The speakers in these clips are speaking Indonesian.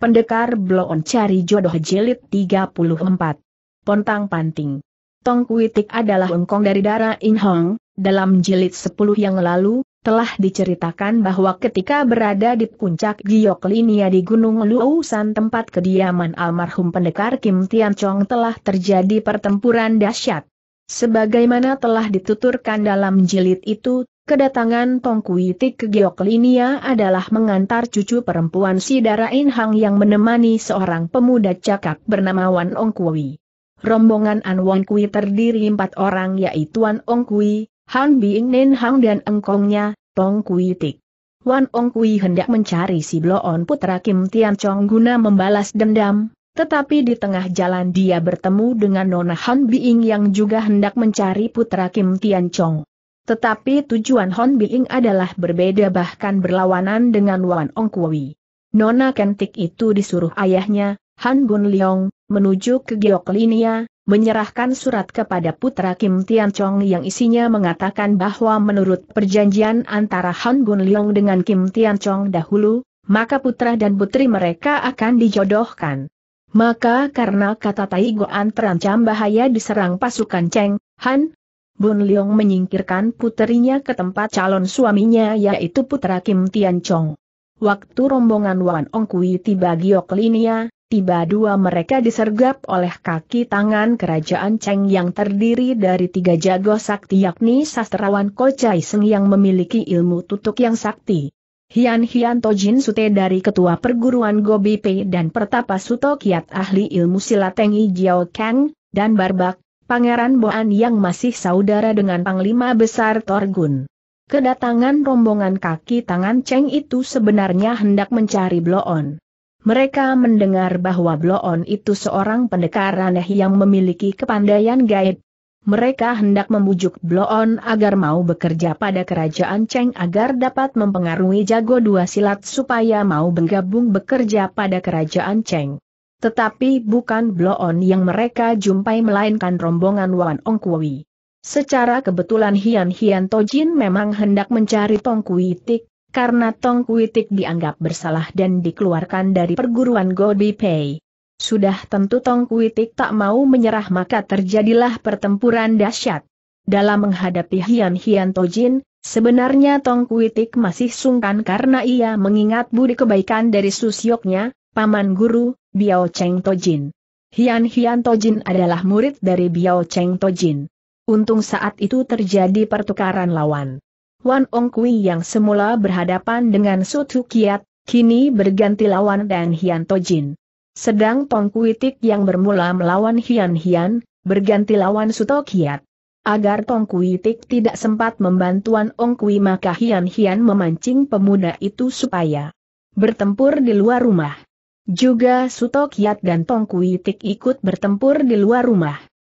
Pendekar Bloon Cari Jodoh Jelit 34. Pontang Panting. Tong Kuitik adalah engkong dari darah In Hong, dalam jilid 10 yang lalu, telah diceritakan bahwa ketika berada di puncak Giok Linia di Gunung Luusan tempat kediaman almarhum pendekar Kim Tian Chong telah terjadi pertempuran dahsyat. Sebagaimana telah dituturkan dalam jilid itu, Kedatangan Tong Kui Tik ke Gioklinia adalah mengantar cucu perempuan Sidara Darain Hang yang menemani seorang pemuda cakap bernama Wan Ong Kui. Rombongan An Wan Kui terdiri empat orang yaitu Wan Ong Kui, Han Bing Nen Hang dan engkongnya, Tong Kui Tik. Wan Ong Kui hendak mencari si On putra Kim Tian Chong guna membalas dendam, tetapi di tengah jalan dia bertemu dengan Nona Han Bing yang juga hendak mencari putra Kim Tian Chong. Tetapi tujuan Hon Biing adalah berbeda bahkan berlawanan dengan Wan Ong Kui. Nona Kentik itu disuruh ayahnya, Han Bun Leong, menuju ke Geoklinia, menyerahkan surat kepada putra Kim Tian Chong yang isinya mengatakan bahwa menurut perjanjian antara Han Bun Leong dengan Kim Tian Chong dahulu, maka putra dan putri mereka akan dijodohkan. Maka karena kata Tai Goan terancam bahaya diserang pasukan Cheng, Han, Bun Leong menyingkirkan puterinya ke tempat calon suaminya yaitu putra Kim Tian Chong. Waktu rombongan Wan Ong Kui tiba Gioklinia, tiba dua mereka disergap oleh kaki tangan kerajaan Cheng yang terdiri dari tiga jago sakti yakni sastrawan Ko Chai Seng yang memiliki ilmu tutuk yang sakti. Hian Hian Tojin Sute dari Ketua Perguruan Gobi Pei dan Pertapa Suto Kiat Ahli Ilmu silateng Jiao Kang, dan Barbak, Pangeran Boan yang masih saudara dengan Panglima Besar Torgun. Kedatangan rombongan kaki tangan Cheng itu sebenarnya hendak mencari Bloon. Mereka mendengar bahwa Bloon itu seorang pendekar aneh yang memiliki kepandaian gaib. Mereka hendak membujuk Bloon agar mau bekerja pada kerajaan Cheng agar dapat mempengaruhi jago dua silat supaya mau bergabung bekerja pada kerajaan Cheng. Tetapi bukan Bloon yang mereka jumpai melainkan rombongan Wan Ong Kui. Secara kebetulan Hian Hian Tojin memang hendak mencari Tong Kui Tik, karena Tong Kui Tik dianggap bersalah dan dikeluarkan dari perguruan Gobi Pei. Sudah tentu Tong Kui Tik tak mau menyerah maka terjadilah pertempuran dahsyat. Dalam menghadapi Hian Hian Tojin, sebenarnya Tong Kui Tik masih sungkan karena ia mengingat budi kebaikan dari susyoknya, paman guru, Biao Cheng Tojin. Hian Hian Tojin adalah murid dari Biao Cheng Tojin. Untung saat itu terjadi pertukaran lawan. Wan Ong Kui yang semula berhadapan dengan Sutu Kiat, kini berganti lawan dan Hian Tojin. Sedang Tong Kuitik yang bermula melawan Hian Hian, berganti lawan Suto Kiat. Agar Tong Kuitik tidak sempat membantuan Ong Kui maka Hian Hian memancing pemuda itu supaya bertempur di luar rumah. Juga Suto Kiat dan Tong Tik ikut bertempur di luar rumah.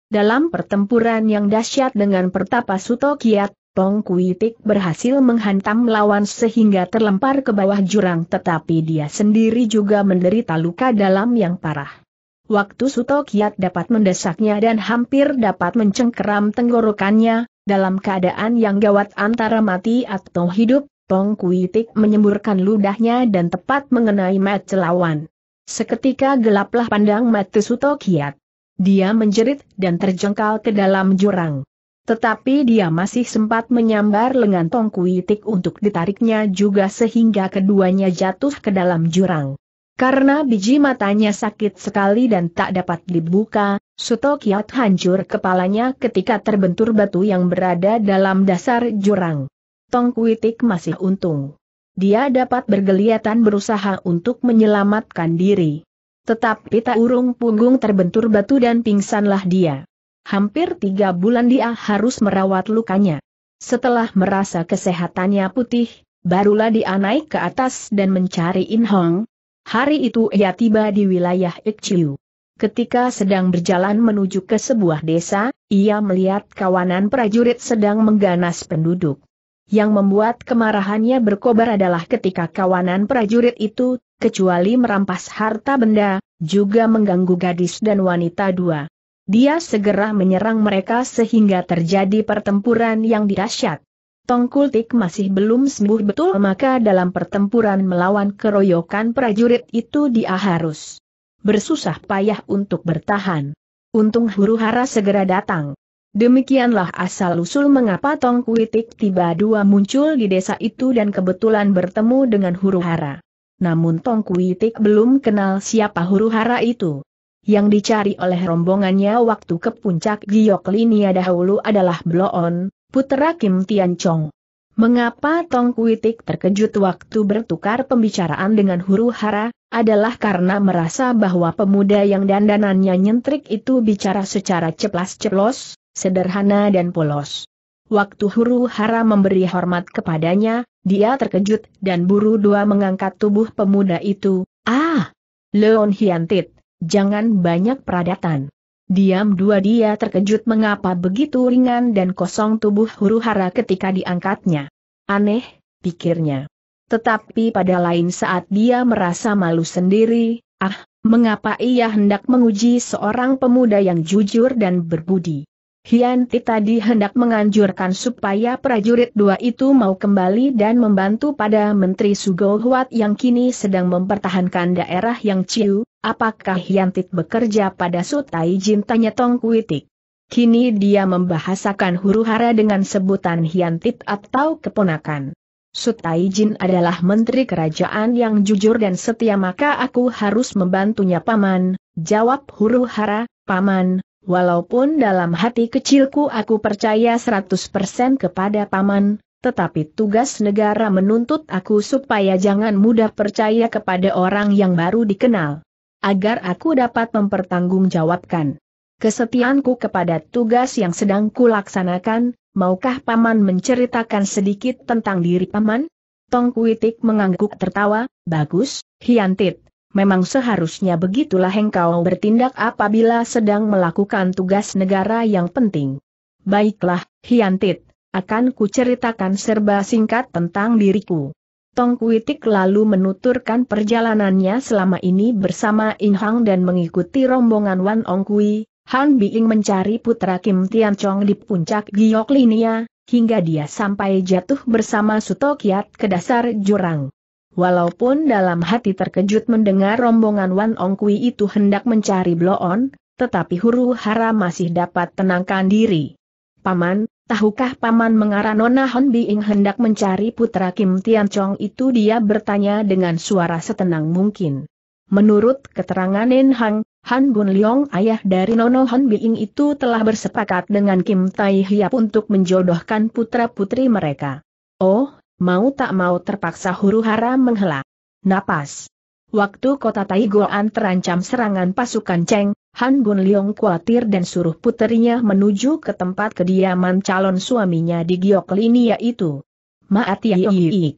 Dalam pertempuran yang dahsyat dengan pertapa Suto Kiat, Tong Kuitik berhasil menghantam lawan sehingga terlempar ke bawah jurang tetapi dia sendiri juga menderita luka dalam yang parah. Waktu Suto Kiat dapat mendesaknya dan hampir dapat mencengkeram tenggorokannya, dalam keadaan yang gawat antara mati atau hidup, Tong Kuitik menyemburkan ludahnya dan tepat mengenai mat lawan. Seketika gelaplah pandang Suto kiat. Dia menjerit dan terjengkal ke dalam jurang. Tetapi dia masih sempat menyambar lengan Tongkuitik untuk ditariknya juga sehingga keduanya jatuh ke dalam jurang. Karena biji matanya sakit sekali dan tak dapat dibuka, Suto Kiat hancur kepalanya ketika terbentur batu yang berada dalam dasar jurang. Tongkuitik masih untung. Dia dapat bergeliatan berusaha untuk menyelamatkan diri. Tetapi tak urung punggung terbentur batu dan pingsanlah dia. Hampir tiga bulan dia harus merawat lukanya. Setelah merasa kesehatannya putih, barulah dia naik ke atas dan mencari In Hong. Hari itu ia tiba di wilayah Ikciu. Ketika sedang berjalan menuju ke sebuah desa, ia melihat kawanan prajurit sedang mengganas penduduk. Yang membuat kemarahannya berkobar adalah ketika kawanan prajurit itu, kecuali merampas harta benda, juga mengganggu gadis dan wanita dua. Dia segera menyerang mereka sehingga terjadi pertempuran yang dahsyat. Tongkultik masih belum sembuh betul maka dalam pertempuran melawan keroyokan prajurit itu dia harus bersusah payah untuk bertahan. Untung huru hara segera datang. Demikianlah asal-usul mengapa Tong Kuitik tiba dua muncul di desa itu dan kebetulan bertemu dengan huru hara. Namun Tong Kuitik belum kenal siapa huru hara itu. Yang dicari oleh rombongannya waktu ke puncak Giok Linia dahulu adalah Bloon, putera Kim Tian Chong. Mengapa Tong Kuitik terkejut waktu bertukar pembicaraan dengan huru hara, adalah karena merasa bahwa pemuda yang dandanannya nyentrik itu bicara secara ceplas-ceplos, sederhana dan polos. Waktu huru hara memberi hormat kepadanya, dia terkejut dan buru dua mengangkat tubuh pemuda itu. Ah! Leon Hiantit, jangan banyak peradatan. Diam dua dia terkejut mengapa begitu ringan dan kosong tubuh huru hara ketika diangkatnya. Aneh, pikirnya. Tetapi pada lain saat dia merasa malu sendiri, ah, mengapa ia hendak menguji seorang pemuda yang jujur dan berbudi. Hianti tadi hendak menganjurkan supaya prajurit dua itu mau kembali dan membantu pada Menteri Sugohuat yang kini sedang mempertahankan daerah yang Ciu, apakah Hianti bekerja pada Sutai Jin tanya Tong Kuitik. Kini dia membahasakan huru hara dengan sebutan hiantit atau keponakan. Sutai Jin adalah menteri kerajaan yang jujur dan setia maka aku harus membantunya paman, jawab huru hara, paman, Walaupun dalam hati kecilku aku percaya 100% kepada paman, tetapi tugas negara menuntut aku supaya jangan mudah percaya kepada orang yang baru dikenal. Agar aku dapat mempertanggungjawabkan kesetiaanku kepada tugas yang sedang kulaksanakan, maukah Paman menceritakan sedikit tentang diri Paman? Tong Kuitik mengangguk tertawa, bagus, Hiantit memang seharusnya begitulah engkau bertindak apabila sedang melakukan tugas negara yang penting. Baiklah, Hiantit, akan kuceritakan serba singkat tentang diriku. Tong Kuitik lalu menuturkan perjalanannya selama ini bersama In Hang dan mengikuti rombongan Wan Ong Kui, Han Biing mencari putra Kim Tian Chong di puncak Giok Linia, hingga dia sampai jatuh bersama Suto Kiat ke dasar jurang. Walaupun dalam hati terkejut mendengar rombongan Wan Ong Kui itu hendak mencari bloon, tetapi huru hara masih dapat tenangkan diri. Paman, tahukah Paman mengarah Nona Hon Biing hendak mencari putra Kim Tian Chong itu dia bertanya dengan suara setenang mungkin. Menurut keterangan Nen Hang, Han Bun Leong ayah dari Nono Hon Biing itu telah bersepakat dengan Kim Tai Hiap untuk menjodohkan putra-putri mereka. Oh, mau tak mau terpaksa huru hara menghela. Napas. Waktu kota Taigoan terancam serangan pasukan Cheng, Han Bun Leong khawatir dan suruh puterinya menuju ke tempat kediaman calon suaminya di Gioklinia yaitu Maat Yai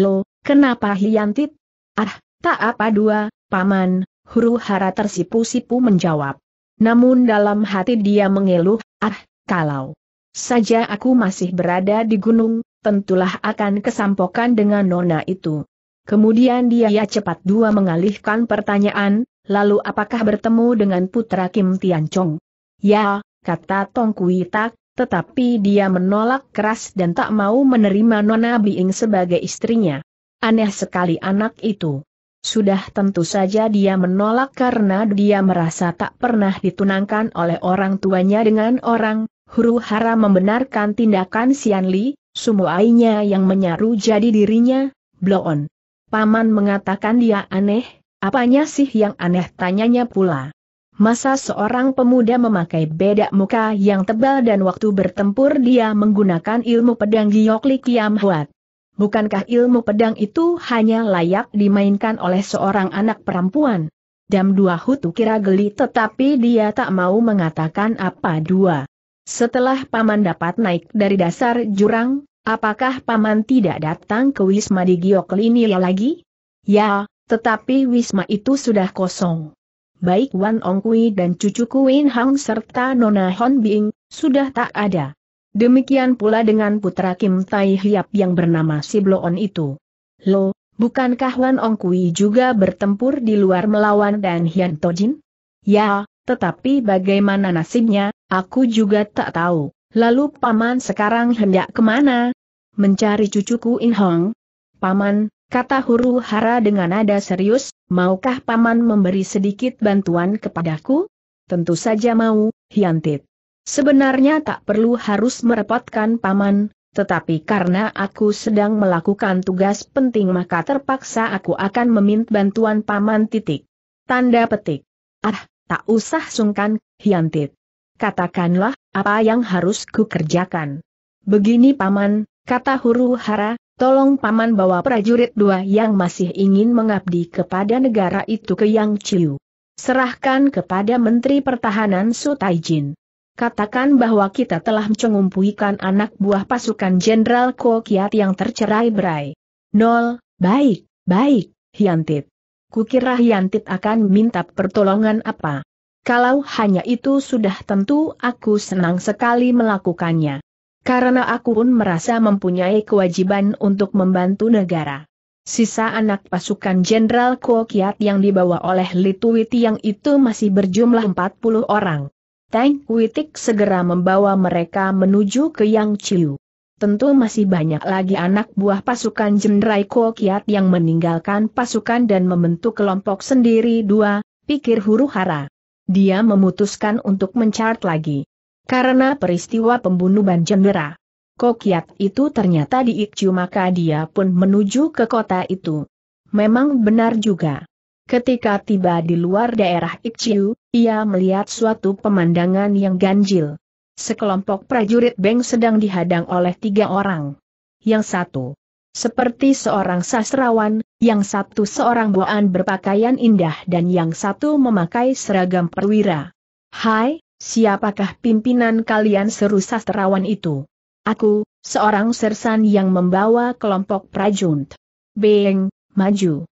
Lo, kenapa hiantit? Ah, tak apa dua, paman, huru hara tersipu-sipu menjawab. Namun dalam hati dia mengeluh, ah, kalau saja aku masih berada di gunung, tentulah akan kesampokan dengan nona itu. Kemudian dia cepat dua mengalihkan pertanyaan, lalu apakah bertemu dengan putra Kim Tian Chong? Ya, kata Tong Kui Tak, tetapi dia menolak keras dan tak mau menerima Nona Biing sebagai istrinya. Aneh sekali anak itu. Sudah tentu saja dia menolak karena dia merasa tak pernah ditunangkan oleh orang tuanya dengan orang Huru hara membenarkan tindakan Sian Li, sumuainya yang menyaru jadi dirinya, bloon. Paman mengatakan dia aneh, apanya sih yang aneh tanyanya pula. Masa seorang pemuda memakai bedak muka yang tebal dan waktu bertempur dia menggunakan ilmu pedang Giokli Kiam Huat. Bukankah ilmu pedang itu hanya layak dimainkan oleh seorang anak perempuan? Dam dua hutu kira geli tetapi dia tak mau mengatakan apa dua. Setelah Paman dapat naik dari dasar jurang, apakah Paman tidak datang ke Wisma di Gioklinia lagi? Ya, tetapi Wisma itu sudah kosong. Baik Wan Kui dan cucuku Win Hang serta Nona Hon Bing, sudah tak ada. Demikian pula dengan putra Kim Tai Hiap yang bernama Sibloon itu. Lo, bukankah Wan Kui juga bertempur di luar melawan Dan Hian Tojin? Ya, tetapi bagaimana nasibnya, aku juga tak tahu. Lalu paman sekarang hendak kemana? Mencari cucuku In Hong? Paman, kata huru hara dengan nada serius, maukah paman memberi sedikit bantuan kepadaku? Tentu saja mau, Hiantit. Sebenarnya tak perlu harus merepotkan paman, tetapi karena aku sedang melakukan tugas penting maka terpaksa aku akan meminta bantuan paman titik. Tanda petik. Ah, Tak usah sungkan, Hyantit. Katakanlah, apa yang harus kukerjakan. Begini paman, kata huru hara, tolong paman bawa prajurit dua yang masih ingin mengabdi kepada negara itu ke Yang Ciu. Serahkan kepada Menteri Pertahanan Taijin. Katakan bahwa kita telah mengumpulkan anak buah pasukan Jenderal Kokiat yang tercerai berai. Nol, baik, baik, Hyantit kukira Hyantit akan minta pertolongan apa. Kalau hanya itu sudah tentu aku senang sekali melakukannya. Karena aku pun merasa mempunyai kewajiban untuk membantu negara. Sisa anak pasukan Jenderal Kokiat yang dibawa oleh Lituwiti yang itu masih berjumlah 40 orang. Tank Witik segera membawa mereka menuju ke Yang Chiu. Tentu masih banyak lagi anak buah pasukan Jenderal Kokiat yang meninggalkan pasukan dan membentuk kelompok sendiri dua, pikir huru hara. Dia memutuskan untuk mencart lagi. Karena peristiwa pembunuhan Jendera. Kokiat itu ternyata di maka dia pun menuju ke kota itu. Memang benar juga. Ketika tiba di luar daerah Ikciu, ia melihat suatu pemandangan yang ganjil. Sekelompok prajurit Beng sedang dihadang oleh tiga orang. Yang satu, seperti seorang sastrawan, yang satu seorang boan berpakaian indah dan yang satu memakai seragam perwira. Hai, siapakah pimpinan kalian seru sastrawan itu? Aku, seorang sersan yang membawa kelompok prajurit. Beng, maju.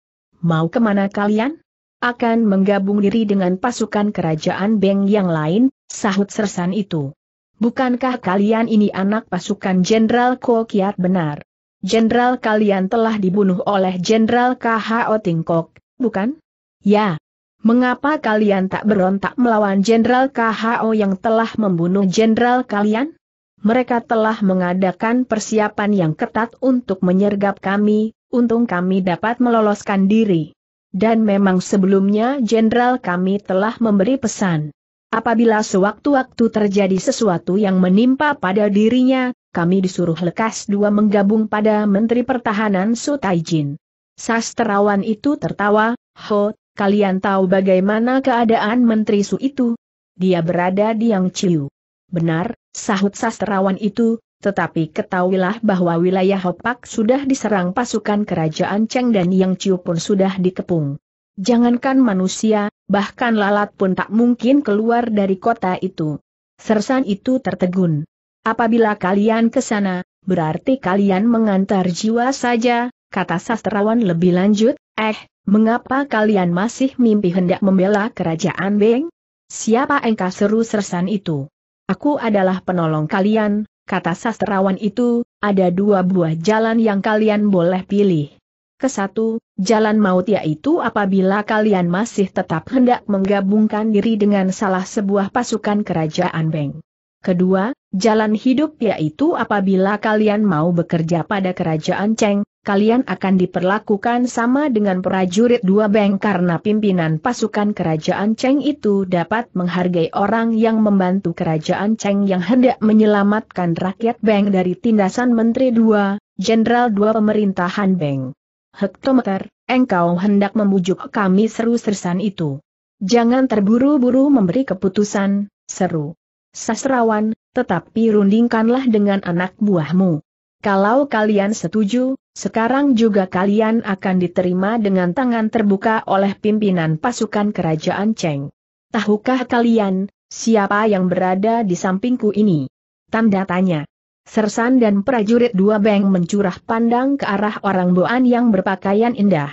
Mau kemana kalian? Akan menggabung diri dengan pasukan kerajaan Beng yang lain, sahut sersan itu. Bukankah kalian ini anak pasukan Jenderal Kokiat benar? Jenderal kalian telah dibunuh oleh Jenderal KH Tingkok, bukan? Ya. Mengapa kalian tak berontak melawan Jenderal KHO yang telah membunuh Jenderal kalian? Mereka telah mengadakan persiapan yang ketat untuk menyergap kami, untung kami dapat meloloskan diri. Dan memang sebelumnya jenderal kami telah memberi pesan. Apabila sewaktu-waktu terjadi sesuatu yang menimpa pada dirinya, kami disuruh lekas dua menggabung pada Menteri Pertahanan Sutaijin. Sastrawan itu tertawa, Ho, kalian tahu bagaimana keadaan Menteri Su itu? Dia berada di Yang Chiu. Benar, sahut sastrawan itu, tetapi ketahuilah bahwa wilayah Hopak sudah diserang pasukan kerajaan Cheng dan Yang Chiu pun sudah dikepung. Jangankan manusia, bahkan lalat pun tak mungkin keluar dari kota itu. Sersan itu tertegun. Apabila kalian ke sana, berarti kalian mengantar jiwa saja, kata sastrawan lebih lanjut, eh, mengapa kalian masih mimpi hendak membela kerajaan Beng? Siapa engkau seru sersan itu? Aku adalah penolong kalian, kata sastrawan itu, ada dua buah jalan yang kalian boleh pilih. Kesatu, jalan maut yaitu apabila kalian masih tetap hendak menggabungkan diri dengan salah sebuah pasukan kerajaan Beng. Kedua, jalan hidup yaitu apabila kalian mau bekerja pada kerajaan Cheng, kalian akan diperlakukan sama dengan prajurit dua Beng karena pimpinan pasukan kerajaan Cheng itu dapat menghargai orang yang membantu kerajaan Cheng yang hendak menyelamatkan rakyat Beng dari tindasan Menteri dua, Jenderal dua pemerintahan Beng. Hektometer, engkau hendak membujuk kami seru sersan itu. Jangan terburu-buru memberi keputusan, seru. Sasrawan, tetapi rundingkanlah dengan anak buahmu. Kalau kalian setuju, sekarang juga kalian akan diterima dengan tangan terbuka oleh pimpinan pasukan kerajaan Cheng. Tahukah kalian, siapa yang berada di sampingku ini? Tanda tanya. Sersan dan prajurit dua beng mencurah pandang ke arah orang Boan yang berpakaian indah.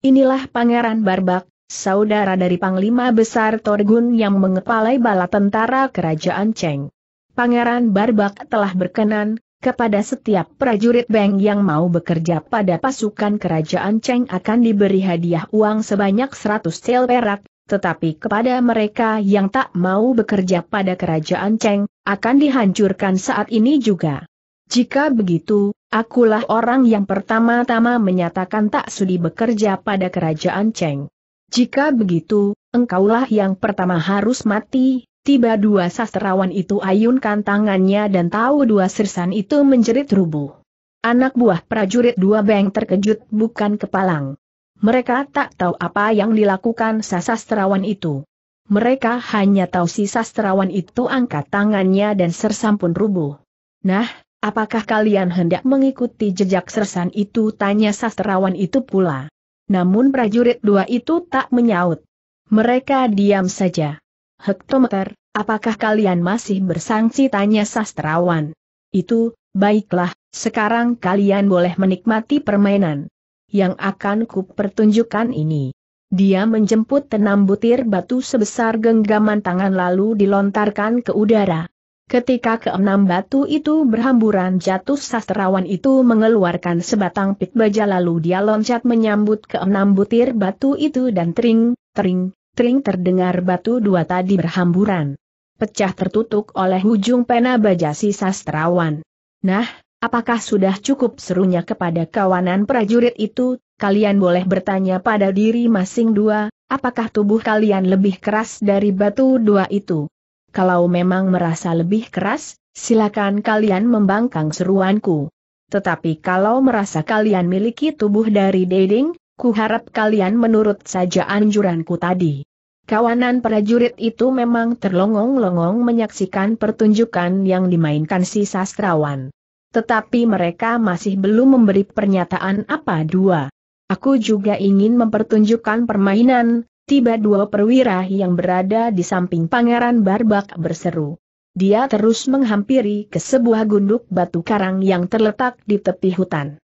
Inilah Pangeran Barbak, saudara dari Panglima Besar Torgun yang mengepalai bala tentara Kerajaan Cheng. Pangeran Barbak telah berkenan, kepada setiap prajurit beng yang mau bekerja pada pasukan Kerajaan Cheng akan diberi hadiah uang sebanyak 100 sel perak, tetapi kepada mereka yang tak mau bekerja pada kerajaan Cheng, akan dihancurkan saat ini juga. Jika begitu, akulah orang yang pertama-tama menyatakan tak sudi bekerja pada kerajaan Cheng. Jika begitu, engkaulah yang pertama harus mati, tiba dua sastrawan itu ayunkan tangannya dan tahu dua sersan itu menjerit rubuh. Anak buah prajurit dua beng terkejut bukan kepalang. Mereka tak tahu apa yang dilakukan sastrawan itu. Mereka hanya tahu si sastrawan itu angkat tangannya dan sersam pun rubuh. Nah, apakah kalian hendak mengikuti jejak sersan itu? Tanya sastrawan itu pula. Namun prajurit dua itu tak menyaut. Mereka diam saja. Hektometer, apakah kalian masih bersangsi? Tanya sastrawan. Itu, baiklah, sekarang kalian boleh menikmati permainan yang akan kupertunjukkan ini. Dia menjemput enam butir batu sebesar genggaman tangan lalu dilontarkan ke udara. Ketika keenam batu itu berhamburan jatuh sastrawan itu mengeluarkan sebatang pit baja lalu dia loncat menyambut keenam butir batu itu dan tering, tering, tering terdengar batu dua tadi berhamburan. Pecah tertutup oleh ujung pena baja si sastrawan. Nah, Apakah sudah cukup serunya kepada kawanan prajurit itu, kalian boleh bertanya pada diri masing dua, apakah tubuh kalian lebih keras dari batu dua itu? Kalau memang merasa lebih keras, silakan kalian membangkang seruanku. Tetapi kalau merasa kalian miliki tubuh dari Deding, kuharap kalian menurut saja anjuranku tadi. Kawanan prajurit itu memang terlongong-longong menyaksikan pertunjukan yang dimainkan si sastrawan. Tetapi mereka masih belum memberi pernyataan apa dua. Aku juga ingin mempertunjukkan permainan, tiba dua perwira yang berada di samping pangeran Barbak berseru. Dia terus menghampiri ke sebuah gunduk batu karang yang terletak di tepi hutan.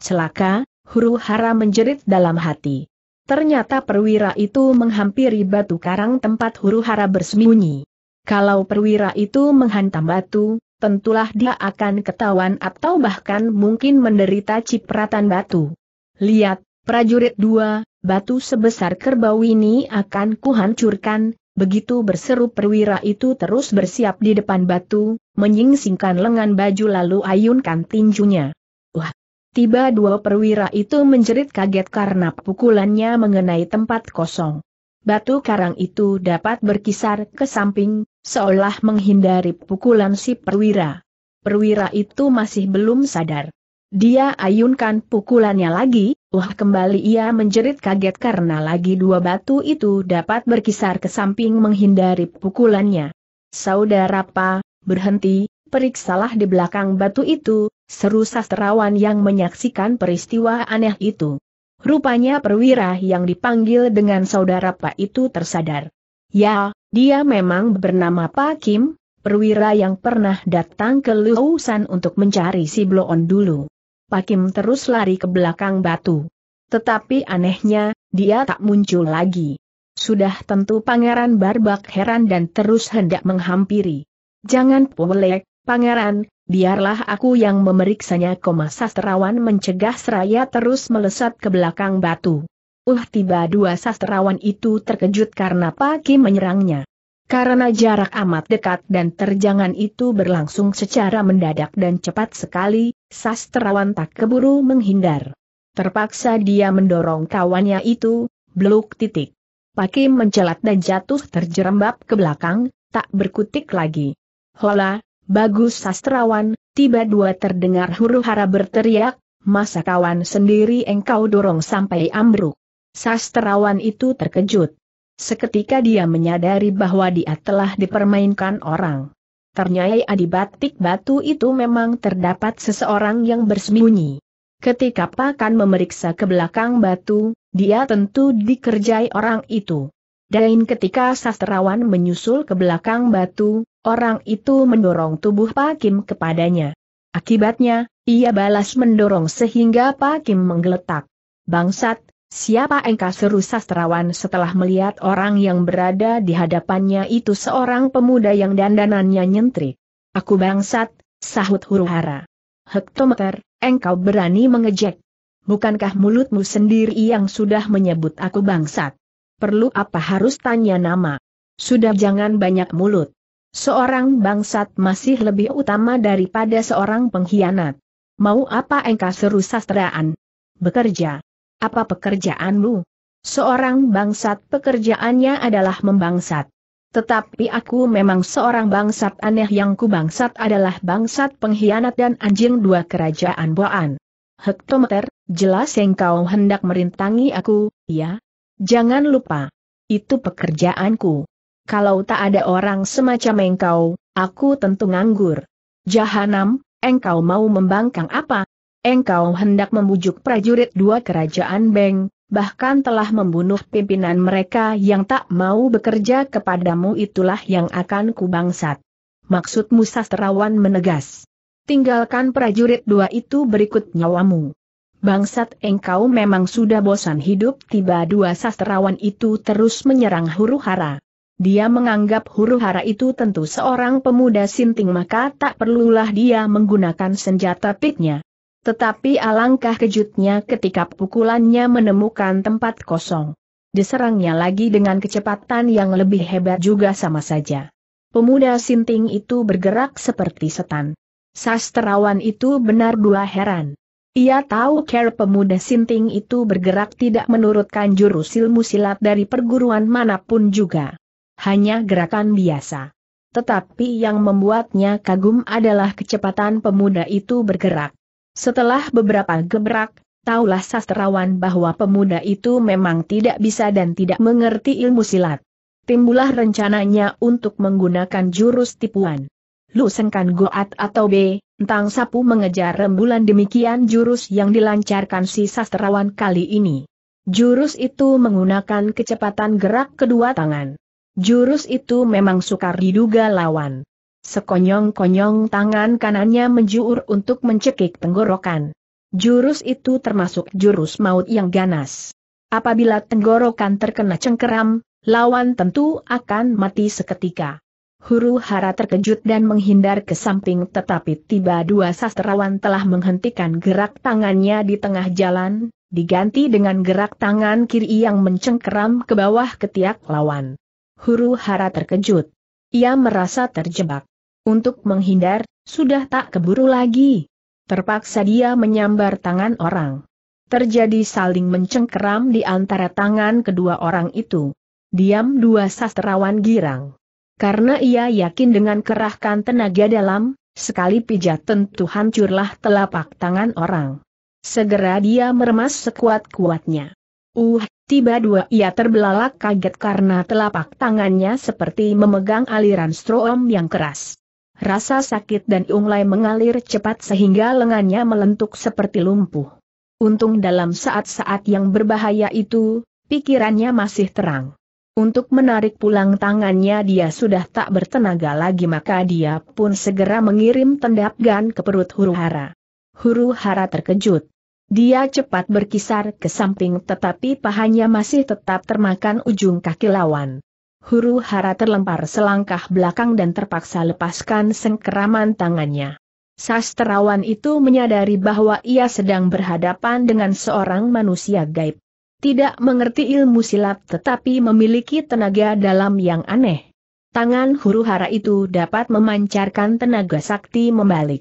Celaka, huru hara menjerit dalam hati. Ternyata perwira itu menghampiri batu karang tempat huru hara bersembunyi. Kalau perwira itu menghantam batu, tentulah dia akan ketahuan atau bahkan mungkin menderita cipratan batu. Lihat, prajurit dua, batu sebesar kerbau ini akan kuhancurkan, Begitu berseru perwira itu terus bersiap di depan batu, menyingsingkan lengan baju lalu ayunkan tinjunya. Wah! Tiba dua perwira itu menjerit kaget karena pukulannya mengenai tempat kosong batu karang itu dapat berkisar ke samping, seolah menghindari pukulan si perwira. Perwira itu masih belum sadar. Dia ayunkan pukulannya lagi, wah kembali ia menjerit kaget karena lagi dua batu itu dapat berkisar ke samping menghindari pukulannya. Saudara Pa, berhenti, periksalah di belakang batu itu, seru sastrawan yang menyaksikan peristiwa aneh itu. Rupanya perwira yang dipanggil dengan saudara Pak itu tersadar. Ya, dia memang bernama Pak Kim, perwira yang pernah datang ke Luosan untuk mencari si Bloon dulu. Pak Kim terus lari ke belakang batu. Tetapi anehnya, dia tak muncul lagi. Sudah tentu Pangeran Barbak heran dan terus hendak menghampiri. Jangan pelek, Pangeran, Biarlah aku yang memeriksanya koma sastrawan mencegah seraya terus melesat ke belakang batu. Uh tiba dua sastrawan itu terkejut karena Paki menyerangnya. Karena jarak amat dekat dan terjangan itu berlangsung secara mendadak dan cepat sekali, sastrawan tak keburu menghindar. Terpaksa dia mendorong kawannya itu, bluk titik. Pakim mencelat dan jatuh terjerembab ke belakang, tak berkutik lagi. Hola, Bagus sastrawan, tiba dua terdengar huru hara berteriak, masa kawan sendiri engkau dorong sampai ambruk. Sastrawan itu terkejut. Seketika dia menyadari bahwa dia telah dipermainkan orang. Ternyai di batik batu itu memang terdapat seseorang yang bersembunyi. Ketika Pakan memeriksa ke belakang batu, dia tentu dikerjai orang itu. Dan ketika sastrawan menyusul ke belakang batu, Orang itu mendorong tubuh Pak Kim kepadanya. Akibatnya, ia balas mendorong sehingga Pak Kim menggeletak. Bangsat, siapa engkau seru sastrawan setelah melihat orang yang berada di hadapannya itu seorang pemuda yang dandanannya nyentrik. Aku bangsat, sahut huru-hara. Hektometer, engkau berani mengejek. Bukankah mulutmu sendiri yang sudah menyebut aku bangsat? Perlu apa harus tanya nama? Sudah jangan banyak mulut. Seorang bangsat masih lebih utama daripada seorang pengkhianat. Mau apa engkau seru sastraan? Bekerja. Apa pekerjaanmu? Seorang bangsat pekerjaannya adalah membangsat. Tetapi aku memang seorang bangsat aneh yang ku bangsat adalah bangsat pengkhianat dan anjing dua kerajaan boan. Hektometer, jelas engkau hendak merintangi aku, ya? Jangan lupa. Itu pekerjaanku kalau tak ada orang semacam engkau, aku tentu nganggur. Jahanam, engkau mau membangkang apa? Engkau hendak membujuk prajurit dua kerajaan Beng, bahkan telah membunuh pimpinan mereka yang tak mau bekerja kepadamu itulah yang akan kubangsat. Maksudmu sastrawan menegas. Tinggalkan prajurit dua itu berikut nyawamu. Bangsat engkau memang sudah bosan hidup tiba dua sastrawan itu terus menyerang huru hara. Dia menganggap huru hara itu tentu seorang pemuda sinting maka tak perlulah dia menggunakan senjata piknya. Tetapi alangkah kejutnya ketika pukulannya menemukan tempat kosong. Diserangnya lagi dengan kecepatan yang lebih hebat juga sama saja. Pemuda sinting itu bergerak seperti setan. Sastrawan itu benar dua heran. Ia tahu care pemuda sinting itu bergerak tidak menurutkan jurus ilmu silat dari perguruan manapun juga hanya gerakan biasa. Tetapi yang membuatnya kagum adalah kecepatan pemuda itu bergerak. Setelah beberapa gebrak, taulah sastrawan bahwa pemuda itu memang tidak bisa dan tidak mengerti ilmu silat. Timbulah rencananya untuk menggunakan jurus tipuan. Lu sengkan goat atau B, entang sapu mengejar rembulan demikian jurus yang dilancarkan si sastrawan kali ini. Jurus itu menggunakan kecepatan gerak kedua tangan. Jurus itu memang sukar diduga lawan. Sekonyong-konyong tangan kanannya menjuur untuk mencekik tenggorokan. Jurus itu termasuk jurus maut yang ganas. Apabila tenggorokan terkena cengkeram, lawan tentu akan mati seketika. Huru hara terkejut dan menghindar ke samping tetapi tiba dua sastrawan telah menghentikan gerak tangannya di tengah jalan, diganti dengan gerak tangan kiri yang mencengkeram ke bawah ketiak lawan huru hara terkejut. Ia merasa terjebak. Untuk menghindar, sudah tak keburu lagi. Terpaksa dia menyambar tangan orang. Terjadi saling mencengkeram di antara tangan kedua orang itu. Diam dua sastrawan girang. Karena ia yakin dengan kerahkan tenaga dalam, sekali pijat tentu hancurlah telapak tangan orang. Segera dia meremas sekuat-kuatnya. Uh, Tiba dua ia terbelalak kaget karena telapak tangannya seperti memegang aliran stroom yang keras. Rasa sakit dan unglai mengalir cepat sehingga lengannya melentuk seperti lumpuh. Untung dalam saat-saat yang berbahaya itu, pikirannya masih terang. Untuk menarik pulang tangannya dia sudah tak bertenaga lagi maka dia pun segera mengirim tendapgan ke perut huru hara. Huru hara terkejut. Dia cepat berkisar ke samping tetapi pahanya masih tetap termakan ujung kaki lawan. Huru hara terlempar selangkah belakang dan terpaksa lepaskan sengkeraman tangannya. Sastrawan itu menyadari bahwa ia sedang berhadapan dengan seorang manusia gaib. Tidak mengerti ilmu silat tetapi memiliki tenaga dalam yang aneh. Tangan huru hara itu dapat memancarkan tenaga sakti membalik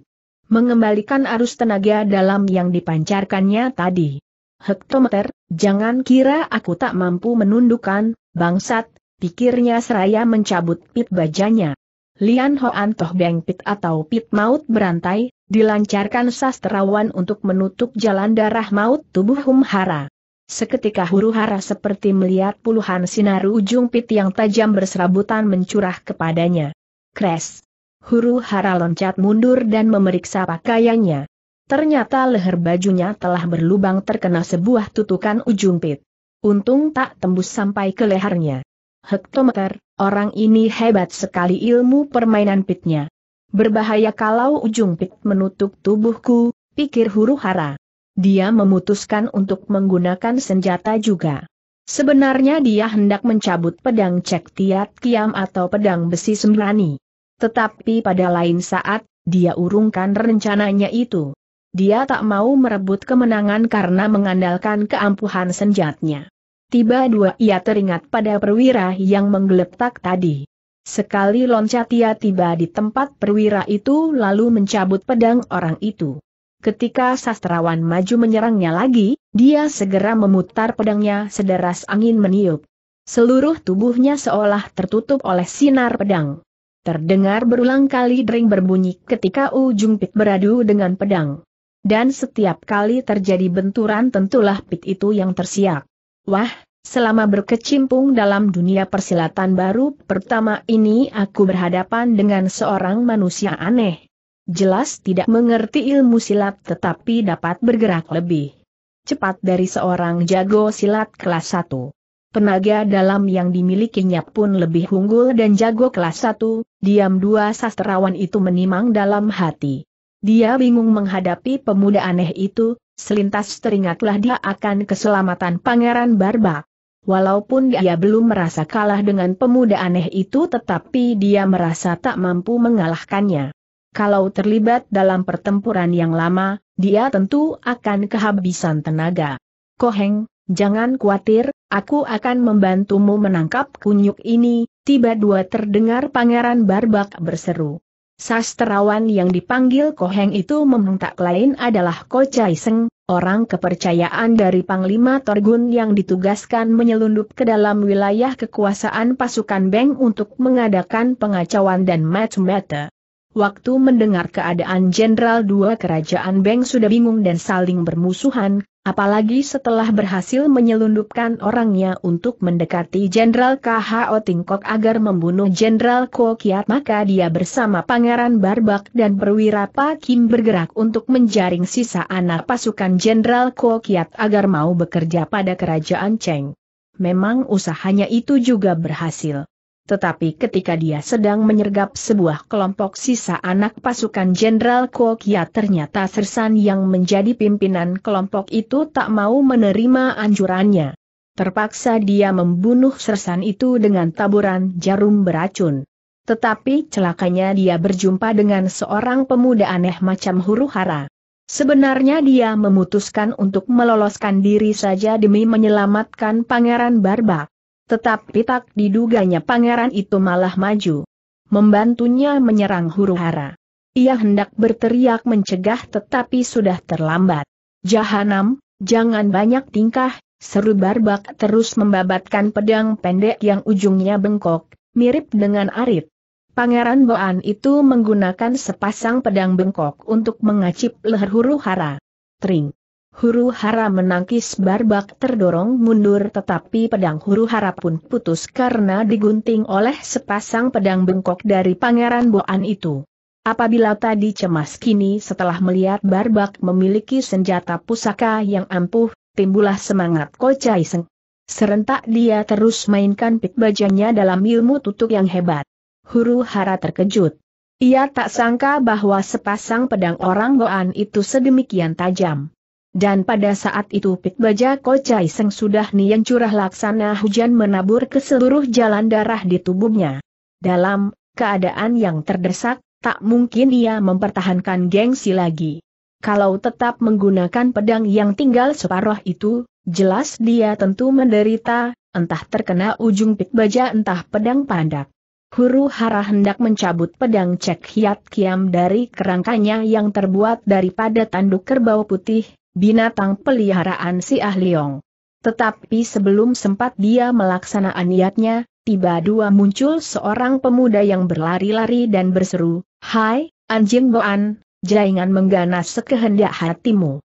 mengembalikan arus tenaga dalam yang dipancarkannya tadi. Hektometer, jangan kira aku tak mampu menundukkan, bangsat, pikirnya seraya mencabut pit bajanya. Lian Hoan Toh Beng Pit atau Pit Maut Berantai, dilancarkan sastrawan untuk menutup jalan darah maut tubuh Hum Hara. Seketika huru hara seperti melihat puluhan sinar ujung pit yang tajam berserabutan mencurah kepadanya. Crash! huru hara loncat mundur dan memeriksa pakaiannya. Ternyata leher bajunya telah berlubang terkena sebuah tutukan ujung pit. Untung tak tembus sampai ke lehernya. Hektometer, orang ini hebat sekali ilmu permainan pitnya. Berbahaya kalau ujung pit menutup tubuhku, pikir huru hara. Dia memutuskan untuk menggunakan senjata juga. Sebenarnya dia hendak mencabut pedang cek tiat kiam atau pedang besi sembrani. Tetapi pada lain saat, dia urungkan rencananya itu. Dia tak mau merebut kemenangan karena mengandalkan keampuhan senjatnya. Tiba dua ia teringat pada perwira yang menggeletak tadi. Sekali loncat ia tiba di tempat perwira itu lalu mencabut pedang orang itu. Ketika sastrawan maju menyerangnya lagi, dia segera memutar pedangnya sederas angin meniup. Seluruh tubuhnya seolah tertutup oleh sinar pedang. Terdengar berulang kali dering berbunyi ketika ujung pit beradu dengan pedang. Dan setiap kali terjadi benturan tentulah pit itu yang tersiak. Wah, selama berkecimpung dalam dunia persilatan baru pertama ini aku berhadapan dengan seorang manusia aneh. Jelas tidak mengerti ilmu silat tetapi dapat bergerak lebih cepat dari seorang jago silat kelas 1. Tenaga dalam yang dimilikinya pun lebih unggul dan jago kelas satu. diam dua sastrawan itu menimang dalam hati. Dia bingung menghadapi pemuda aneh itu, selintas teringatlah dia akan keselamatan Pangeran Barbak. Walaupun dia belum merasa kalah dengan pemuda aneh itu tetapi dia merasa tak mampu mengalahkannya. Kalau terlibat dalam pertempuran yang lama, dia tentu akan kehabisan tenaga. Koheng, jangan khawatir, aku akan membantumu menangkap kunyuk ini, tiba dua terdengar pangeran barbak berseru. Sastrawan yang dipanggil Koheng itu memuntak lain adalah Ko Chai Seng, orang kepercayaan dari Panglima Torgun yang ditugaskan menyelundup ke dalam wilayah kekuasaan pasukan Beng untuk mengadakan pengacauan dan match meta. Waktu mendengar keadaan Jenderal dua kerajaan Beng sudah bingung dan saling bermusuhan, Apalagi setelah berhasil menyelundupkan orangnya untuk mendekati Jenderal KHO Tingkok agar membunuh Jenderal Ko Kiat maka dia bersama Pangeran Barbak dan perwira Pak Kim bergerak untuk menjaring sisa anak pasukan Jenderal Ko Kiat agar mau bekerja pada kerajaan Cheng. Memang usahanya itu juga berhasil. Tetapi ketika dia sedang menyergap sebuah kelompok sisa anak pasukan Jenderal Kuokia ternyata Sersan yang menjadi pimpinan kelompok itu tak mau menerima anjurannya. Terpaksa dia membunuh Sersan itu dengan taburan jarum beracun. Tetapi celakanya dia berjumpa dengan seorang pemuda aneh macam huru hara. Sebenarnya dia memutuskan untuk meloloskan diri saja demi menyelamatkan Pangeran Barbak. Tetapi tak diduganya pangeran itu malah maju. Membantunya menyerang huru hara. Ia hendak berteriak mencegah tetapi sudah terlambat. Jahanam, jangan banyak tingkah, seru barbak terus membabatkan pedang pendek yang ujungnya bengkok, mirip dengan arit. Pangeran Boan itu menggunakan sepasang pedang bengkok untuk mengacip leher huru hara. Tring. Huru hara menangkis barbak terdorong mundur tetapi pedang huru hara pun putus karena digunting oleh sepasang pedang bengkok dari pangeran Boan itu. Apabila tadi cemas kini setelah melihat barbak memiliki senjata pusaka yang ampuh, timbullah semangat Kocai Seng. Serentak dia terus mainkan pik bajanya dalam ilmu tutuk yang hebat. Huru hara terkejut. Ia tak sangka bahwa sepasang pedang orang Boan itu sedemikian tajam. Dan pada saat itu Pit Baja Kocai Seng sudah nian curah laksana hujan menabur ke seluruh jalan darah di tubuhnya. Dalam keadaan yang terdesak, tak mungkin ia mempertahankan gengsi lagi. Kalau tetap menggunakan pedang yang tinggal separuh itu, jelas dia tentu menderita, entah terkena ujung Pit Baja entah pedang pandak. Huru hara hendak mencabut pedang Cek Hiat Kiam dari kerangkanya yang terbuat daripada tanduk kerbau putih, binatang peliharaan si Ah Leong. Tetapi sebelum sempat dia melaksanakan niatnya, tiba dua muncul seorang pemuda yang berlari-lari dan berseru, Hai, anjing boan, jangan mengganas sekehendak hatimu.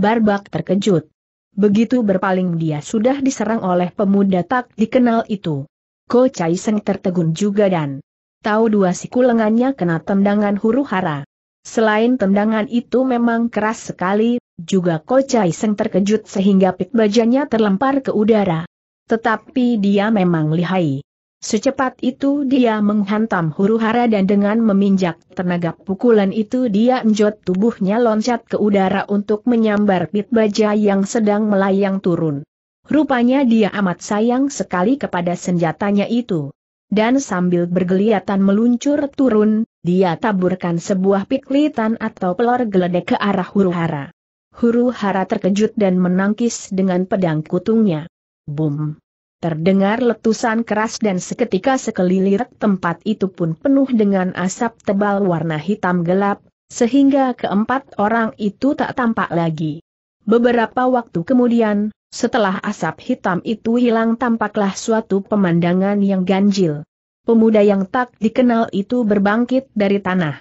Barbak terkejut. Begitu berpaling dia sudah diserang oleh pemuda tak dikenal itu. Ko Chai Seng tertegun juga dan tahu dua siku lengannya kena tendangan huru hara. Selain tendangan itu memang keras sekali, juga Kocai Seng terkejut sehingga pik bajanya terlempar ke udara. Tetapi dia memang lihai. Secepat itu dia menghantam huru hara dan dengan meminjak tenaga pukulan itu dia enjot tubuhnya loncat ke udara untuk menyambar pit baja yang sedang melayang turun. Rupanya dia amat sayang sekali kepada senjatanya itu. Dan sambil bergeliatan meluncur turun, dia taburkan sebuah piklitan atau pelor geledek ke arah huru hara huru hara terkejut dan menangkis dengan pedang kutungnya. Bum! Terdengar letusan keras dan seketika sekeliling tempat itu pun penuh dengan asap tebal warna hitam gelap, sehingga keempat orang itu tak tampak lagi. Beberapa waktu kemudian, setelah asap hitam itu hilang tampaklah suatu pemandangan yang ganjil. Pemuda yang tak dikenal itu berbangkit dari tanah.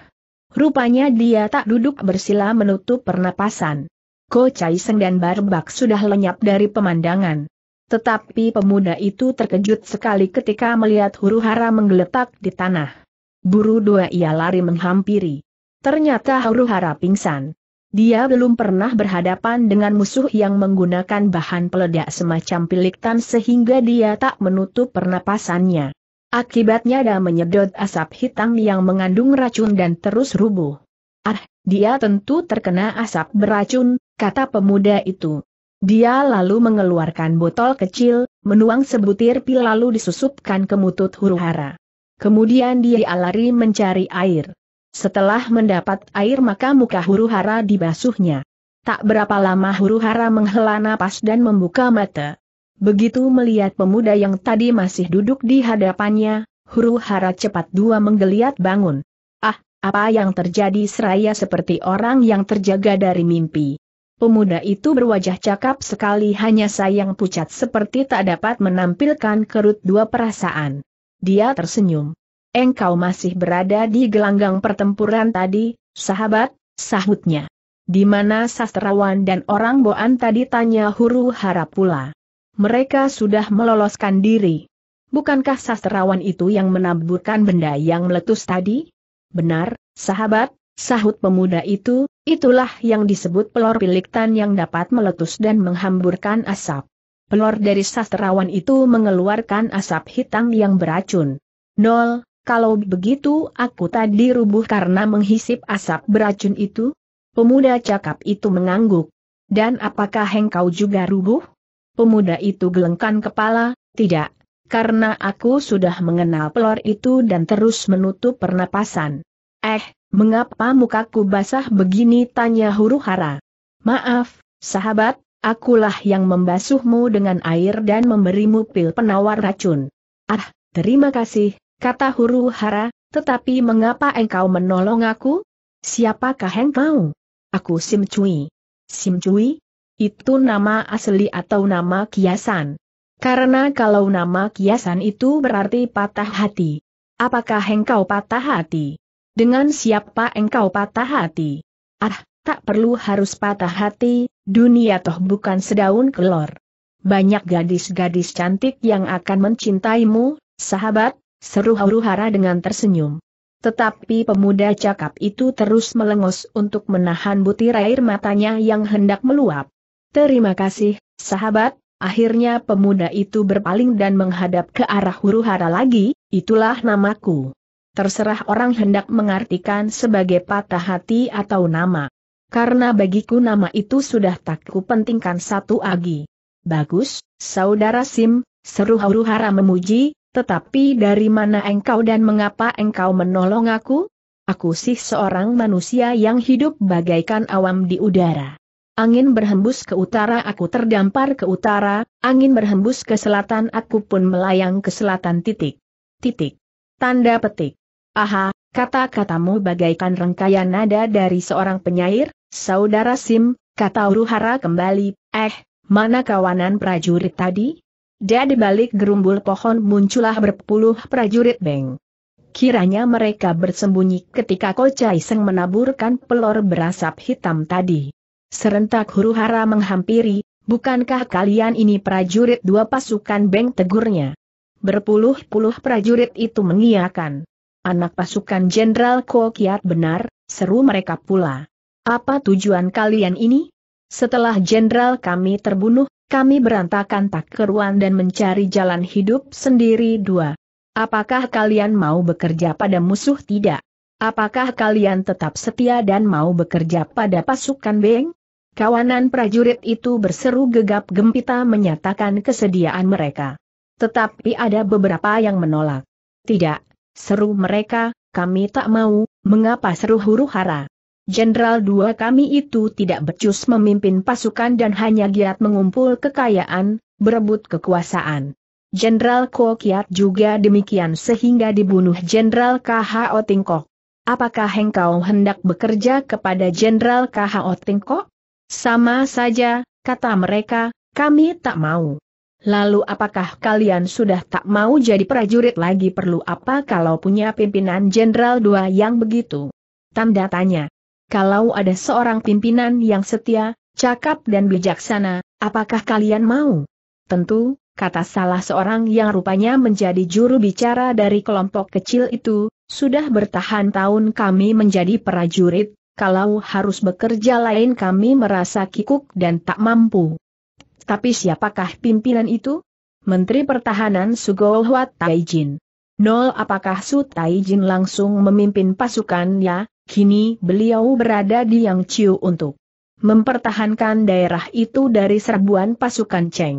Rupanya dia tak duduk bersila menutup pernapasan. Ko Chai Seng dan Barbak sudah lenyap dari pemandangan. Tetapi pemuda itu terkejut sekali ketika melihat huru hara menggeletak di tanah. Buru dua ia lari menghampiri. Ternyata huru hara pingsan. Dia belum pernah berhadapan dengan musuh yang menggunakan bahan peledak semacam piliktan sehingga dia tak menutup pernapasannya. Akibatnya dia menyedot asap hitam yang mengandung racun dan terus rubuh. Ah, dia tentu terkena asap beracun, kata pemuda itu. Dia lalu mengeluarkan botol kecil, menuang sebutir pil lalu disusupkan ke mutut huru hara. Kemudian dia lari mencari air. Setelah mendapat air maka muka huru hara dibasuhnya. Tak berapa lama huru hara menghela napas dan membuka mata. Begitu melihat pemuda yang tadi masih duduk di hadapannya, huru hara cepat dua menggeliat bangun. Ah, apa yang terjadi seraya seperti orang yang terjaga dari mimpi. Pemuda itu berwajah cakap sekali hanya sayang pucat seperti tak dapat menampilkan kerut dua perasaan. Dia tersenyum. Engkau masih berada di gelanggang pertempuran tadi, sahabat, sahutnya. Di mana sastrawan dan orang boan tadi tanya huru hara pula. Mereka sudah meloloskan diri. Bukankah sastrawan itu yang menaburkan benda yang meletus tadi? Benar, sahabat, sahut pemuda itu, Itulah yang disebut pelor piliktan yang dapat meletus dan menghamburkan asap. Pelor dari sastrawan itu mengeluarkan asap hitam yang beracun. Nol, kalau begitu aku tadi rubuh karena menghisip asap beracun itu? Pemuda cakap itu mengangguk. Dan apakah engkau juga rubuh? Pemuda itu gelengkan kepala, tidak, karena aku sudah mengenal pelor itu dan terus menutup pernapasan. Eh, Mengapa mukaku basah begini tanya huru hara. Maaf, sahabat, akulah yang membasuhmu dengan air dan memberimu pil penawar racun. Ah, terima kasih, kata huru hara, tetapi mengapa engkau menolong aku? Siapakah engkau? Aku Sim Cui. Sim Cui? Itu nama asli atau nama kiasan? Karena kalau nama kiasan itu berarti patah hati. Apakah engkau patah hati? Dengan siapa engkau patah hati? Ah, tak perlu harus patah hati, dunia toh bukan sedaun kelor. Banyak gadis-gadis cantik yang akan mencintaimu, sahabat, seru Huruhara dengan tersenyum. Tetapi pemuda cakap itu terus melengos untuk menahan butir air matanya yang hendak meluap. Terima kasih, sahabat, Akhirnya pemuda itu berpaling dan menghadap ke arah huru-hara lagi, itulah namaku. Terserah orang hendak mengartikan sebagai patah hati atau nama. Karena bagiku nama itu sudah tak kupentingkan satu agi. Bagus, saudara Sim, seru huru-hara memuji, tetapi dari mana engkau dan mengapa engkau menolong aku? Aku sih seorang manusia yang hidup bagaikan awam di udara. Angin berhembus ke utara aku terdampar ke utara, angin berhembus ke selatan aku pun melayang ke selatan titik. Titik. Tanda petik. Aha, kata-katamu bagaikan rangkaian nada dari seorang penyair, saudara Sim, kata Uruhara kembali, eh, mana kawanan prajurit tadi? Di balik gerumbul pohon muncullah berpuluh prajurit Beng. Kiranya mereka bersembunyi ketika Kocai Seng menaburkan pelor berasap hitam tadi. Serentak huru menghampiri, bukankah kalian ini prajurit dua pasukan Beng tegurnya? Berpuluh-puluh prajurit itu mengiakan. Anak pasukan Jenderal Kokiat benar, seru mereka pula. Apa tujuan kalian ini? Setelah jenderal kami terbunuh, kami berantakan tak keruan dan mencari jalan hidup sendiri dua. Apakah kalian mau bekerja pada musuh tidak? Apakah kalian tetap setia dan mau bekerja pada pasukan Beng? Kawanan prajurit itu berseru gegap gempita menyatakan kesediaan mereka. Tetapi ada beberapa yang menolak. Tidak, Seru mereka, kami tak mau, mengapa seru huru hara. Jenderal dua kami itu tidak becus memimpin pasukan dan hanya giat mengumpul kekayaan, berebut kekuasaan. Jenderal Kokiat juga demikian sehingga dibunuh Jenderal KHO Tingkok. Apakah engkau hendak bekerja kepada Jenderal KHO Tingkok? Sama saja, kata mereka, kami tak mau. Lalu apakah kalian sudah tak mau jadi prajurit lagi perlu apa kalau punya pimpinan jenderal dua yang begitu? Tanda tanya. Kalau ada seorang pimpinan yang setia, cakap dan bijaksana, apakah kalian mau? Tentu, kata salah seorang yang rupanya menjadi juru bicara dari kelompok kecil itu, sudah bertahan tahun kami menjadi prajurit, kalau harus bekerja lain kami merasa kikuk dan tak mampu. Tapi siapakah pimpinan itu? Menteri Pertahanan Sugowo Taijin. Nol apakah Su Taijin langsung memimpin pasukannya, kini beliau berada di Yang Chiu untuk mempertahankan daerah itu dari serbuan pasukan Cheng.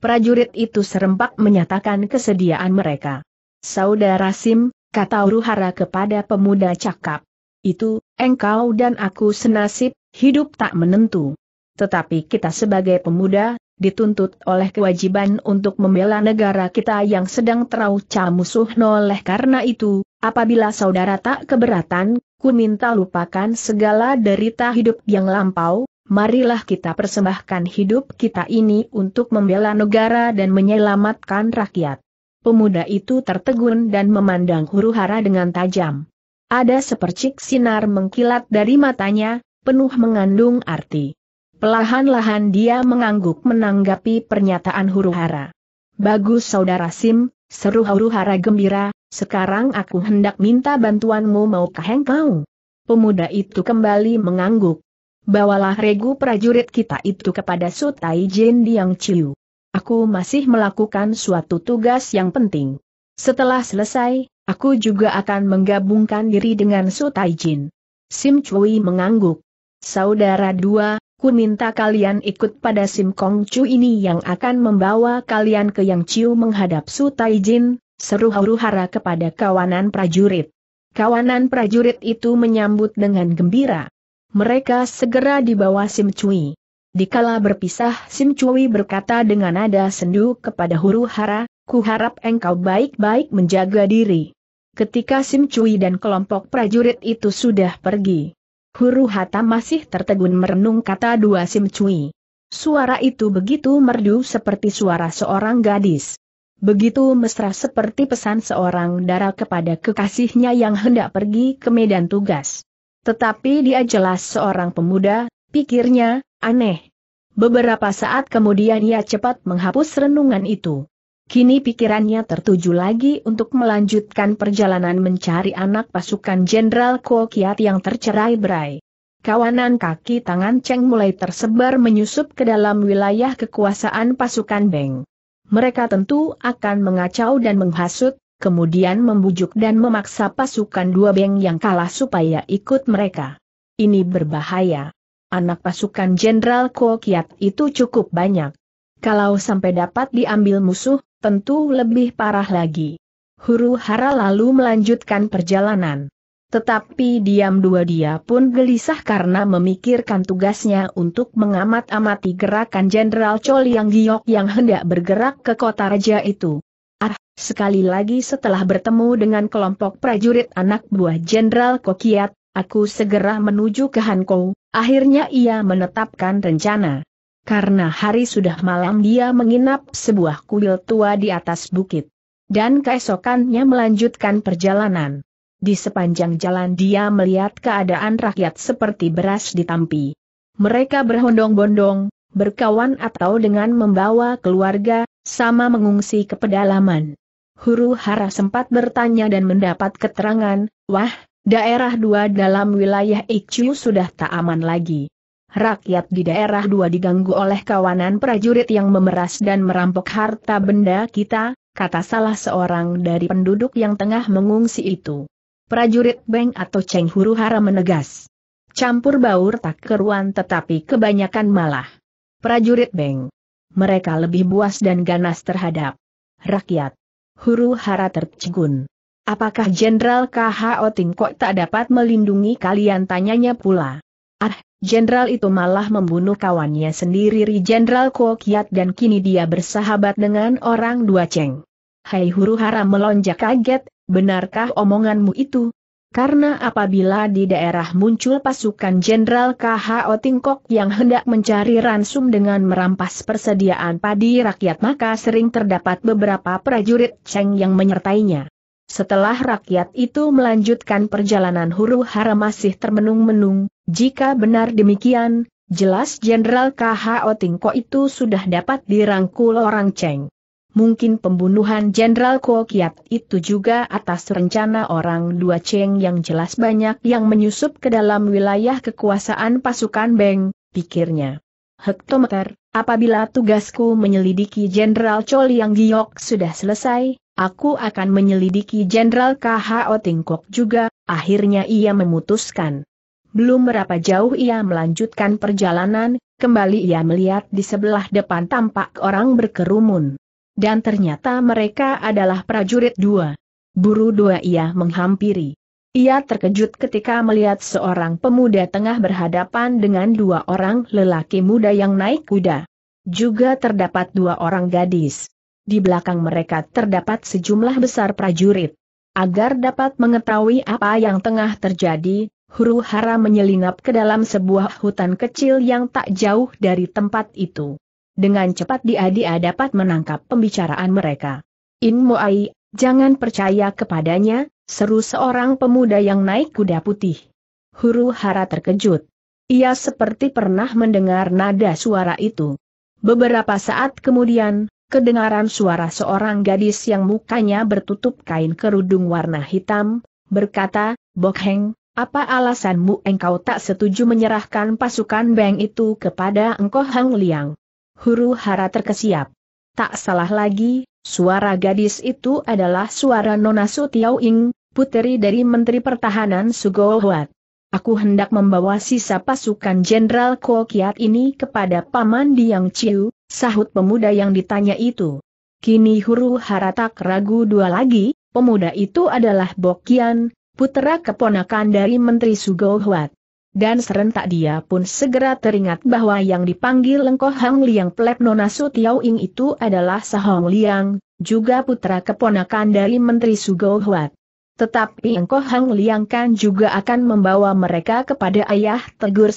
Prajurit itu serempak menyatakan kesediaan mereka. Saudara Sim, kata Uruhara kepada pemuda cakap. Itu, engkau dan aku senasib, hidup tak menentu. Tetapi kita sebagai pemuda, dituntut oleh kewajiban untuk membela negara kita yang sedang terauca musuh noleh karena itu, apabila saudara tak keberatan, ku minta lupakan segala derita hidup yang lampau, marilah kita persembahkan hidup kita ini untuk membela negara dan menyelamatkan rakyat. Pemuda itu tertegun dan memandang huru hara dengan tajam. Ada sepercik sinar mengkilat dari matanya, penuh mengandung arti. Pelahan-lahan dia mengangguk menanggapi pernyataan Huruhara. Bagus saudara Sim, seru Huruhara gembira, sekarang aku hendak minta bantuanmu maukah engkau? Pemuda itu kembali mengangguk. Bawalah regu prajurit kita itu kepada Sutai Jin Diang Chiu. Aku masih melakukan suatu tugas yang penting. Setelah selesai, aku juga akan menggabungkan diri dengan Sutai Jin. Sim Chui mengangguk. Saudara dua, ku minta kalian ikut pada Sim Kong Chu ini yang akan membawa kalian ke Yang Chiu menghadap Su Tai Jin, seru huru-hara kepada kawanan prajurit. Kawanan prajurit itu menyambut dengan gembira. Mereka segera dibawa Sim Cui. Dikala berpisah Sim Cui berkata dengan nada sendu kepada huru-hara, ku harap engkau baik-baik menjaga diri. Ketika Sim Cui dan kelompok prajurit itu sudah pergi, Huru hata masih tertegun merenung kata dua Sim Cui. Suara itu begitu merdu seperti suara seorang gadis. Begitu mesra seperti pesan seorang dara kepada kekasihnya yang hendak pergi ke medan tugas. Tetapi dia jelas seorang pemuda, pikirnya, aneh. Beberapa saat kemudian ia cepat menghapus renungan itu. Kini pikirannya tertuju lagi untuk melanjutkan perjalanan mencari anak pasukan Jenderal Kiat yang tercerai berai. Kawanan kaki tangan Cheng mulai tersebar menyusup ke dalam wilayah kekuasaan pasukan Beng. Mereka tentu akan mengacau dan menghasut, kemudian membujuk dan memaksa pasukan dua Beng yang kalah supaya ikut mereka. Ini berbahaya. Anak pasukan Jenderal Kiat itu cukup banyak. Kalau sampai dapat diambil musuh, tentu lebih parah lagi. Huru hara lalu melanjutkan perjalanan. Tetapi diam dua dia pun gelisah karena memikirkan tugasnya untuk mengamat-amati gerakan Jenderal Chol Yang Giok yang hendak bergerak ke kota raja itu. Ah, sekali lagi setelah bertemu dengan kelompok prajurit anak buah Jenderal Kokiat, aku segera menuju ke Hankou, akhirnya ia menetapkan rencana. Karena hari sudah malam dia menginap sebuah kuil tua di atas bukit. Dan keesokannya melanjutkan perjalanan. Di sepanjang jalan dia melihat keadaan rakyat seperti beras ditampi. Mereka berbondong-bondong, berkawan atau dengan membawa keluarga, sama mengungsi ke pedalaman. Huru Hara sempat bertanya dan mendapat keterangan, wah, daerah dua dalam wilayah Ikju sudah tak aman lagi rakyat di daerah dua diganggu oleh kawanan prajurit yang memeras dan merampok harta benda kita, kata salah seorang dari penduduk yang tengah mengungsi itu. Prajurit Beng atau Cheng Huru Hara menegas. Campur baur tak keruan tetapi kebanyakan malah. Prajurit Beng. Mereka lebih buas dan ganas terhadap rakyat. Huru Hara tercegun. Apakah Jenderal KH Oting tak dapat melindungi kalian tanyanya pula. Ah, jenderal itu malah membunuh kawannya sendiri Jenderal Kuo Kiat dan kini dia bersahabat dengan orang dua ceng. Hai huru hara melonjak kaget, benarkah omonganmu itu? Karena apabila di daerah muncul pasukan Jenderal KHO Tingkok yang hendak mencari ransum dengan merampas persediaan padi rakyat maka sering terdapat beberapa prajurit Cheng yang menyertainya. Setelah rakyat itu melanjutkan perjalanan huru hara masih termenung-menung, jika benar demikian, jelas Jenderal KH Otingko itu sudah dapat dirangkul orang Cheng. Mungkin pembunuhan Jenderal Kiat itu juga atas rencana orang dua Cheng yang jelas banyak yang menyusup ke dalam wilayah kekuasaan pasukan Beng, pikirnya. Hektometer, apabila tugasku menyelidiki Jenderal Chol yang giok sudah selesai, Aku akan menyelidiki Jenderal K.H.O. Tingkok juga, akhirnya ia memutuskan. Belum berapa jauh ia melanjutkan perjalanan, kembali ia melihat di sebelah depan tampak orang berkerumun. Dan ternyata mereka adalah prajurit dua. Buru dua ia menghampiri. Ia terkejut ketika melihat seorang pemuda tengah berhadapan dengan dua orang lelaki muda yang naik kuda. Juga terdapat dua orang gadis di belakang mereka terdapat sejumlah besar prajurit. Agar dapat mengetahui apa yang tengah terjadi, huru hara menyelinap ke dalam sebuah hutan kecil yang tak jauh dari tempat itu. Dengan cepat dia dia dapat menangkap pembicaraan mereka. In Moai, jangan percaya kepadanya, seru seorang pemuda yang naik kuda putih. Huru hara terkejut. Ia seperti pernah mendengar nada suara itu. Beberapa saat kemudian, kedengaran suara seorang gadis yang mukanya bertutup kain kerudung warna hitam, berkata, Bok apa alasanmu engkau tak setuju menyerahkan pasukan Beng itu kepada engkau Hang Liang? Huru hara terkesiap. Tak salah lagi, suara gadis itu adalah suara Nona Su Tiao Ing, puteri dari Menteri Pertahanan Sugo Huat. Aku hendak membawa sisa pasukan Jenderal Kuo Kiat ini kepada Paman Diang Chiu, sahut pemuda yang ditanya itu. Kini huru hara tak ragu dua lagi, pemuda itu adalah Bokian, putera keponakan dari Menteri Sugohwat. Dan serentak dia pun segera teringat bahwa yang dipanggil Lengkoh Hang Liang Plep Nona Ing itu adalah Sahong Liang, juga putra keponakan dari Menteri Sugohwat. Tetapi Lengkoh Hang Liang kan juga akan membawa mereka kepada ayah tegur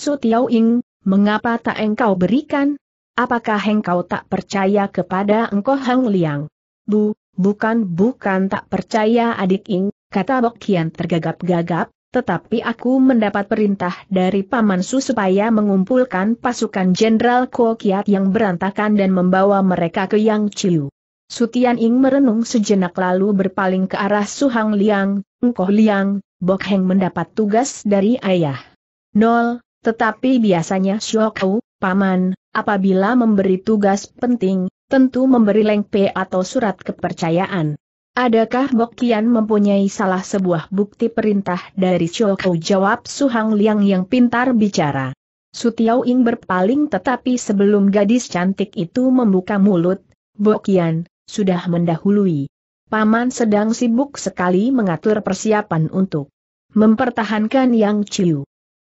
Ing, mengapa tak engkau berikan? Apakah engkau tak percaya kepada engkau Hang Liang? Bu, bukan bukan tak percaya adik Ing, kata Bok Kian tergagap-gagap, tetapi aku mendapat perintah dari Paman Su supaya mengumpulkan pasukan Jenderal Ko Kiat yang berantakan dan membawa mereka ke Yang Chiu. Sutian Ing merenung sejenak lalu berpaling ke arah Su Hang Liang, Engkau Liang, Bok Heng mendapat tugas dari ayah. Nol, tetapi biasanya Xiao Paman, apabila memberi tugas penting, tentu memberi lengpe atau surat kepercayaan. Adakah Bokian mempunyai salah sebuah bukti perintah dari Chokau jawab Suhang Liang yang pintar bicara. Sutiao Ing berpaling tetapi sebelum gadis cantik itu membuka mulut, Bokian, sudah mendahului. Paman sedang sibuk sekali mengatur persiapan untuk mempertahankan Yang Chiu.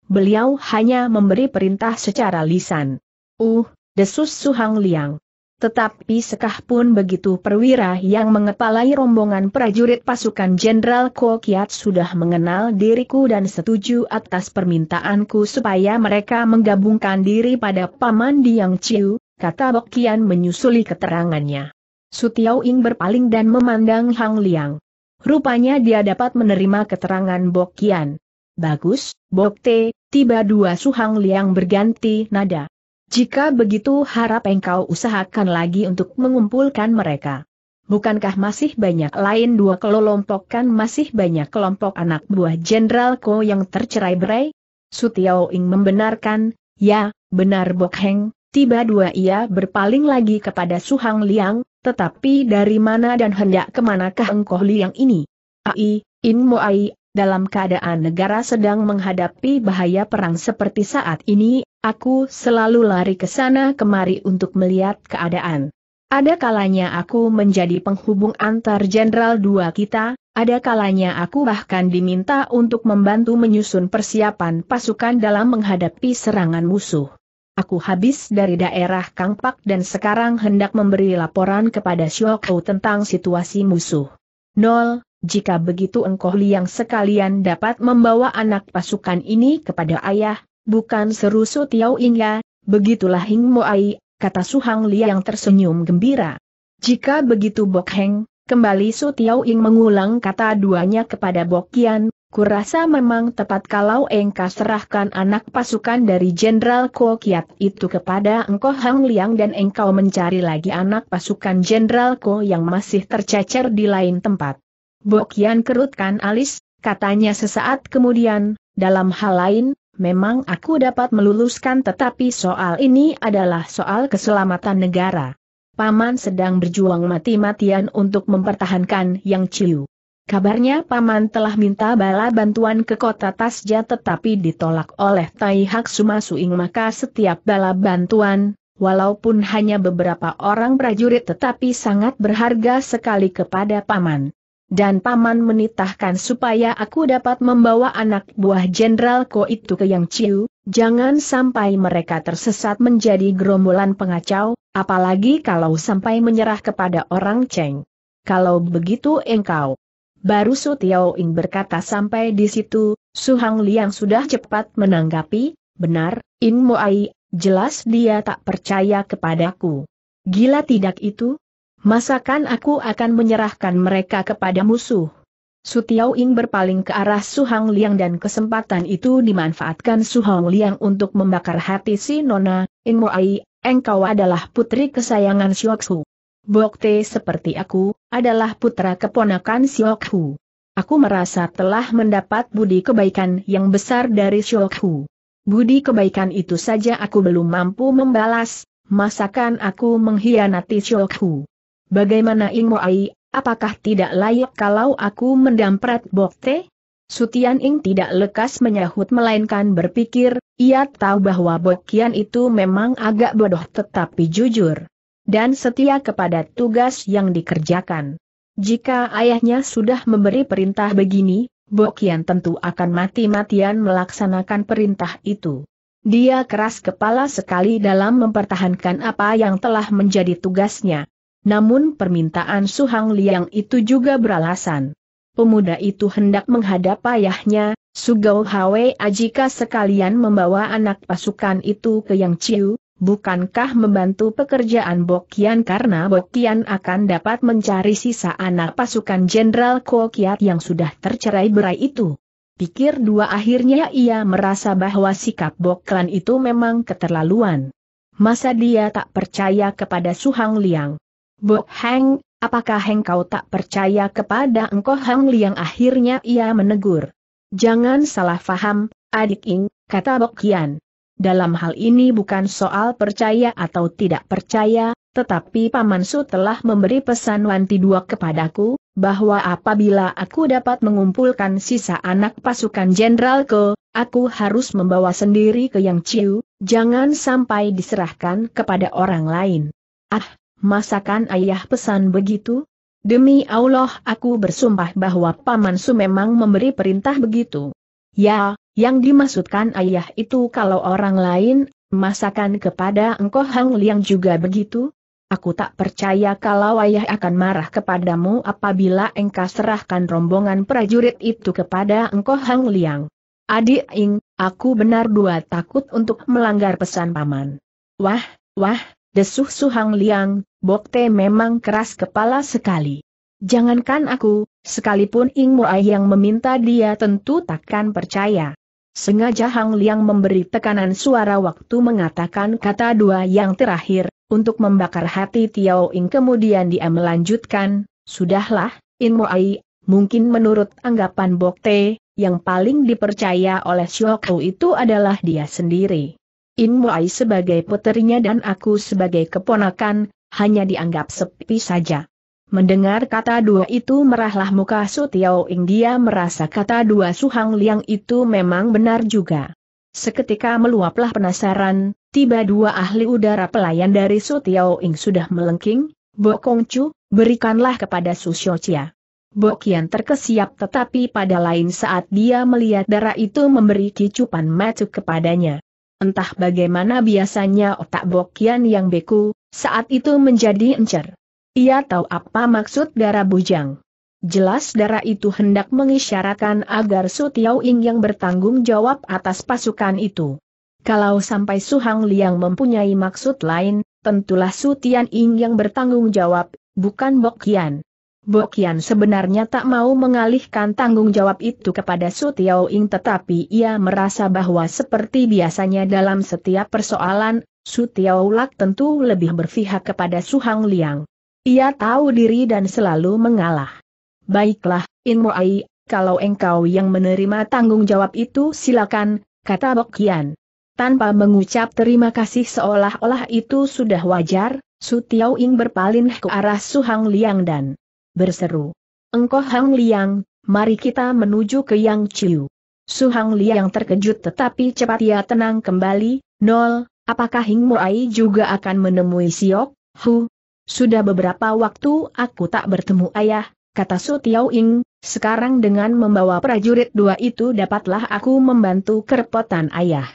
Beliau hanya memberi perintah secara lisan. Uh, desus Suhang Liang. Tetapi sekah pun begitu perwira yang mengepalai rombongan prajurit pasukan Jenderal Ko Kiat sudah mengenal diriku dan setuju atas permintaanku supaya mereka menggabungkan diri pada Paman Diang Chiu, kata Bokian menyusuli keterangannya. Sutiao Ing berpaling dan memandang Hang Liang. Rupanya dia dapat menerima keterangan Bokian. Bagus, Bokte, tiba dua Suhang Liang berganti nada. Jika begitu harap engkau usahakan lagi untuk mengumpulkan mereka. Bukankah masih banyak lain dua kelompok kan masih banyak kelompok anak buah Jenderal Ko yang tercerai berai? Sutiao Ing membenarkan, ya, benar Bok Heng, tiba dua ia berpaling lagi kepada Suhang Liang, tetapi dari mana dan hendak kemanakah engkau Liang ini? Ai, In Mo Ai, dalam keadaan negara sedang menghadapi bahaya perang seperti saat ini, Aku selalu lari ke sana kemari untuk melihat keadaan. Ada kalanya aku menjadi penghubung antar jenderal dua kita, ada kalanya aku bahkan diminta untuk membantu menyusun persiapan pasukan dalam menghadapi serangan musuh. Aku habis dari daerah Kangpak dan sekarang hendak memberi laporan kepada Shokau tentang situasi musuh. Nol, jika begitu engkau liang sekalian dapat membawa anak pasukan ini kepada ayah, Bukan seru Su Tiao ya, begitulah Hing Moai, kata Su Hang tersenyum gembira. Jika begitu Bok Heng, kembali Su Ing mengulang kata duanya kepada Bok Kian, kurasa memang tepat kalau engkau serahkan anak pasukan dari Jenderal Ko Kiat itu kepada engkau Hang Liang dan engkau mencari lagi anak pasukan Jenderal Ko yang masih tercecer di lain tempat. Bok Kian kerutkan alis, katanya sesaat kemudian, dalam hal lain, memang aku dapat meluluskan tetapi soal ini adalah soal keselamatan negara. Paman sedang berjuang mati-matian untuk mempertahankan Yang Chiu. Kabarnya Paman telah minta bala bantuan ke kota Tasja tetapi ditolak oleh Tai Hak Sumasuing maka setiap bala bantuan, walaupun hanya beberapa orang prajurit tetapi sangat berharga sekali kepada Paman dan paman menitahkan supaya aku dapat membawa anak buah Jenderal Ko itu ke Yang Ciu, jangan sampai mereka tersesat menjadi gerombolan pengacau, apalagi kalau sampai menyerah kepada orang Cheng. Kalau begitu engkau. Baru Su Tiao Ing berkata sampai di situ, Su Hang Liang sudah cepat menanggapi, benar, In Moai, jelas dia tak percaya kepadaku. Gila tidak itu? Masakan aku akan menyerahkan mereka kepada musuh? Su Tiaoing berpaling ke arah Su Hang Liang dan kesempatan itu dimanfaatkan Su Hang Liang untuk membakar hati si Nona, In Moai, engkau adalah putri kesayangan Xiokhu. Bokte seperti aku, adalah putra keponakan Hu. Aku merasa telah mendapat budi kebaikan yang besar dari Hu. Budi kebaikan itu saja aku belum mampu membalas, masakan aku mengkhianati Hu? Bagaimana Ing Moai, apakah tidak layak kalau aku mendampret Bokte? Sutian Ing tidak lekas menyahut melainkan berpikir, ia tahu bahwa Bokian itu memang agak bodoh tetapi jujur. Dan setia kepada tugas yang dikerjakan. Jika ayahnya sudah memberi perintah begini, Bokian tentu akan mati-matian melaksanakan perintah itu. Dia keras kepala sekali dalam mempertahankan apa yang telah menjadi tugasnya. Namun permintaan Su Hang Liang itu juga beralasan. Pemuda itu hendak menghadap ayahnya, Sugau Hwe Ajika sekalian membawa anak pasukan itu ke Yang Chiu, bukankah membantu pekerjaan Bokian karena Bokian akan dapat mencari sisa anak pasukan Jenderal Kokiat yang sudah tercerai berai itu. Pikir dua akhirnya ia merasa bahwa sikap Boklan itu memang keterlaluan. Masa dia tak percaya kepada Su Hang Liang. Bo Heng, apakah kau tak percaya kepada engkau Hang Liang akhirnya ia menegur. Jangan salah faham, adik Ing, kata Bok Kian. Dalam hal ini bukan soal percaya atau tidak percaya, tetapi Paman Su telah memberi pesan Wanti Dua kepadaku, bahwa apabila aku dapat mengumpulkan sisa anak pasukan Jenderal Ke, aku harus membawa sendiri ke Yang Ciu, jangan sampai diserahkan kepada orang lain. Ah, masakan ayah pesan begitu? Demi Allah aku bersumpah bahwa paman su memang memberi perintah begitu. Ya, yang dimaksudkan ayah itu kalau orang lain, masakan kepada engkau Hang Liang juga begitu? Aku tak percaya kalau ayah akan marah kepadamu apabila engkau serahkan rombongan prajurit itu kepada engkau Hang Liang. Adik Ing, aku benar dua takut untuk melanggar pesan paman. Wah, wah, Desuh Suhang Liang, Bokte memang keras kepala sekali. Jangankan aku, sekalipun Ing Ai yang meminta dia tentu takkan percaya. Sengaja Hang Liang memberi tekanan suara waktu mengatakan kata dua yang terakhir, untuk membakar hati Tiao Ing kemudian dia melanjutkan, Sudahlah, Mo Ai. mungkin menurut anggapan Bokte, yang paling dipercaya oleh Xiao itu adalah dia sendiri. In Muai sebagai puterinya dan aku sebagai keponakan, hanya dianggap sepi saja. Mendengar kata dua itu merahlah muka Su Tiao Ing dia merasa kata dua Su Hang Liang itu memang benar juga. Seketika meluaplah penasaran, tiba dua ahli udara pelayan dari Su Tiao Ing sudah melengking, Bo Kong Chu, berikanlah kepada Su Xiao Chia. Bo Kian terkesiap tetapi pada lain saat dia melihat darah itu memberi kicupan matu kepadanya. Entah bagaimana biasanya otak Bokian yang beku, saat itu menjadi encer. Ia tahu apa maksud darah bujang. Jelas darah itu hendak mengisyaratkan agar Su Tiao Ing yang bertanggung jawab atas pasukan itu. Kalau sampai Su Hang Liang mempunyai maksud lain, tentulah Su Tian Ing yang bertanggung jawab, bukan Bokian. Bokian sebenarnya tak mau mengalihkan tanggung jawab itu kepada Su Tiao Ing tetapi ia merasa bahwa seperti biasanya dalam setiap persoalan, Su Tiao Lak tentu lebih berpihak kepada Su Hang Liang. Ia tahu diri dan selalu mengalah. Baiklah, In Moai, kalau engkau yang menerima tanggung jawab itu silakan, kata Bokian. Tanpa mengucap terima kasih seolah-olah itu sudah wajar, Su Tiao Ing berpaling ke arah Su Hang Liang dan berseru. Engkau Hang Liang, mari kita menuju ke Yang Chiu. Su Hang Liang terkejut tetapi cepat ia tenang kembali, Nol, apakah Hing Ai juga akan menemui Siok, Hu? Sudah beberapa waktu aku tak bertemu ayah, kata Su Tiao Ing, sekarang dengan membawa prajurit dua itu dapatlah aku membantu kerepotan ayah.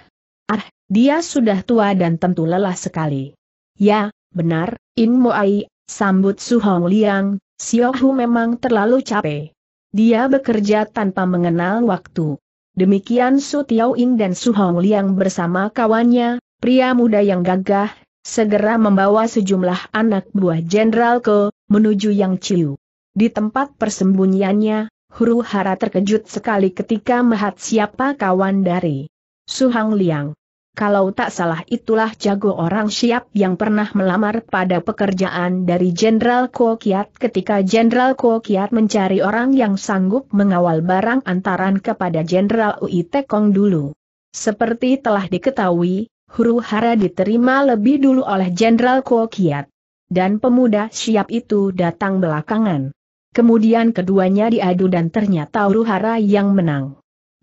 Ah, dia sudah tua dan tentu lelah sekali. Ya, benar, In Ai, sambut Su Hong Liang, Siohu memang terlalu capek. Dia bekerja tanpa mengenal waktu. Demikian Su Tiaoing dan Su Hong Liang bersama kawannya, pria muda yang gagah, segera membawa sejumlah anak buah Jenderal ke menuju Yang Chiu. Di tempat persembunyiannya, huru hara terkejut sekali ketika melihat siapa kawan dari Su Hong Liang. Kalau tak salah itulah jago orang siap yang pernah melamar pada pekerjaan dari Jenderal Kiat. ketika Jenderal Kiat mencari orang yang sanggup mengawal barang antaran kepada Jenderal Ui Tekong dulu. Seperti telah diketahui, huru hara diterima lebih dulu oleh Jenderal Kiat, Dan pemuda siap itu datang belakangan. Kemudian keduanya diadu dan ternyata huru hara yang menang.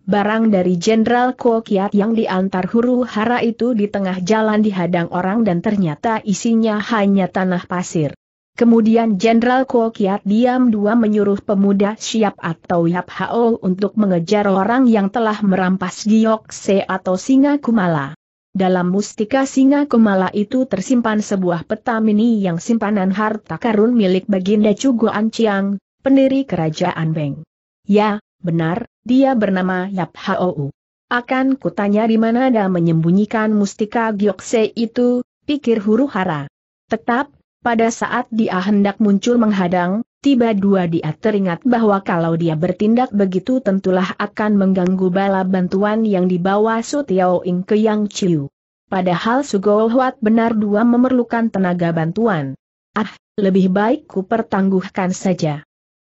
Barang dari Jenderal Kiat yang diantar huru hara itu di tengah jalan dihadang orang dan ternyata isinya hanya tanah pasir. Kemudian Jenderal Kiat diam dua menyuruh pemuda siap atau Yap Hao untuk mengejar orang yang telah merampas Giok Se atau Singa Kumala. Dalam mustika singa kumala itu tersimpan sebuah peta mini yang simpanan harta karun milik Baginda Cuguan Ciang, pendiri kerajaan Beng. Ya, Benar, dia bernama Yap Hou. Akan kutanya di mana dia menyembunyikan mustika Gyokse itu, pikir huru hara. Tetap, pada saat dia hendak muncul menghadang, tiba dua dia teringat bahwa kalau dia bertindak begitu tentulah akan mengganggu bala bantuan yang dibawa Su Tiao Ing ke Yang Chiu. Padahal Sugol Huat benar dua memerlukan tenaga bantuan. Ah, lebih baik ku pertangguhkan saja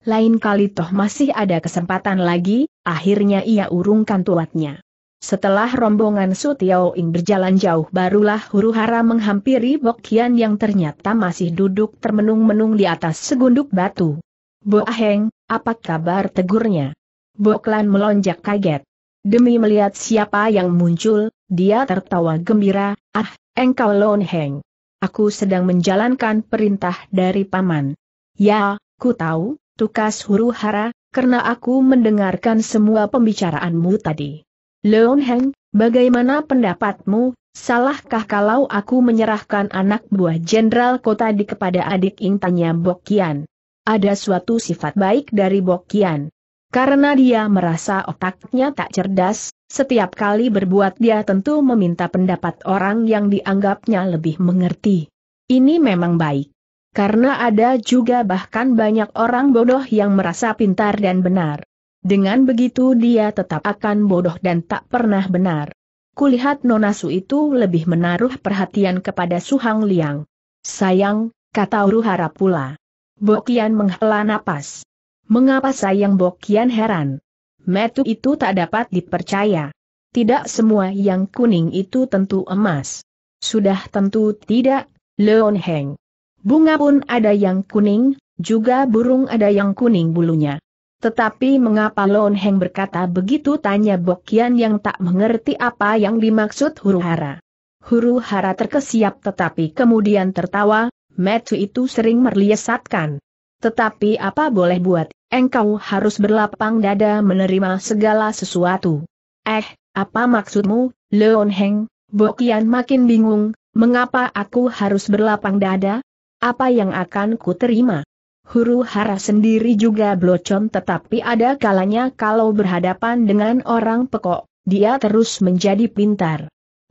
lain kali toh masih ada kesempatan lagi, akhirnya ia urungkan tuatnya. Setelah rombongan Su Ing berjalan jauh barulah huru hara menghampiri Bokian yang ternyata masih duduk termenung-menung di atas segunduk batu. Bo Aheng, apa kabar tegurnya? Boklan melonjak kaget. Demi melihat siapa yang muncul, dia tertawa gembira, ah, engkau Lon Heng. Aku sedang menjalankan perintah dari paman. Ya, ku tahu, tukas huru hara, karena aku mendengarkan semua pembicaraanmu tadi. Leon Heng, bagaimana pendapatmu, salahkah kalau aku menyerahkan anak buah jenderal kota di kepada adik tanya Bokian? Ada suatu sifat baik dari Bokian. Karena dia merasa otaknya tak cerdas, setiap kali berbuat dia tentu meminta pendapat orang yang dianggapnya lebih mengerti. Ini memang baik. Karena ada juga bahkan banyak orang bodoh yang merasa pintar dan benar. Dengan begitu dia tetap akan bodoh dan tak pernah benar. Kulihat Nonasu itu lebih menaruh perhatian kepada Su Hang Liang. Sayang, kata Uruhara pula. Bokian menghela napas. Mengapa sayang Bokian heran? Metu itu tak dapat dipercaya. Tidak semua yang kuning itu tentu emas. Sudah tentu tidak, Leon Heng. Bunga pun ada yang kuning, juga burung ada yang kuning bulunya. Tetapi mengapa Lon Heng berkata begitu tanya Bokian yang tak mengerti apa yang dimaksud huru hara. Huru hara terkesiap tetapi kemudian tertawa, Metu itu sering merliesatkan. Tetapi apa boleh buat, engkau harus berlapang dada menerima segala sesuatu. Eh, apa maksudmu, Leon Heng? Bokian makin bingung, mengapa aku harus berlapang dada? Apa yang akan ku terima? Huru hara sendiri juga blocon tetapi ada kalanya kalau berhadapan dengan orang pekok, dia terus menjadi pintar.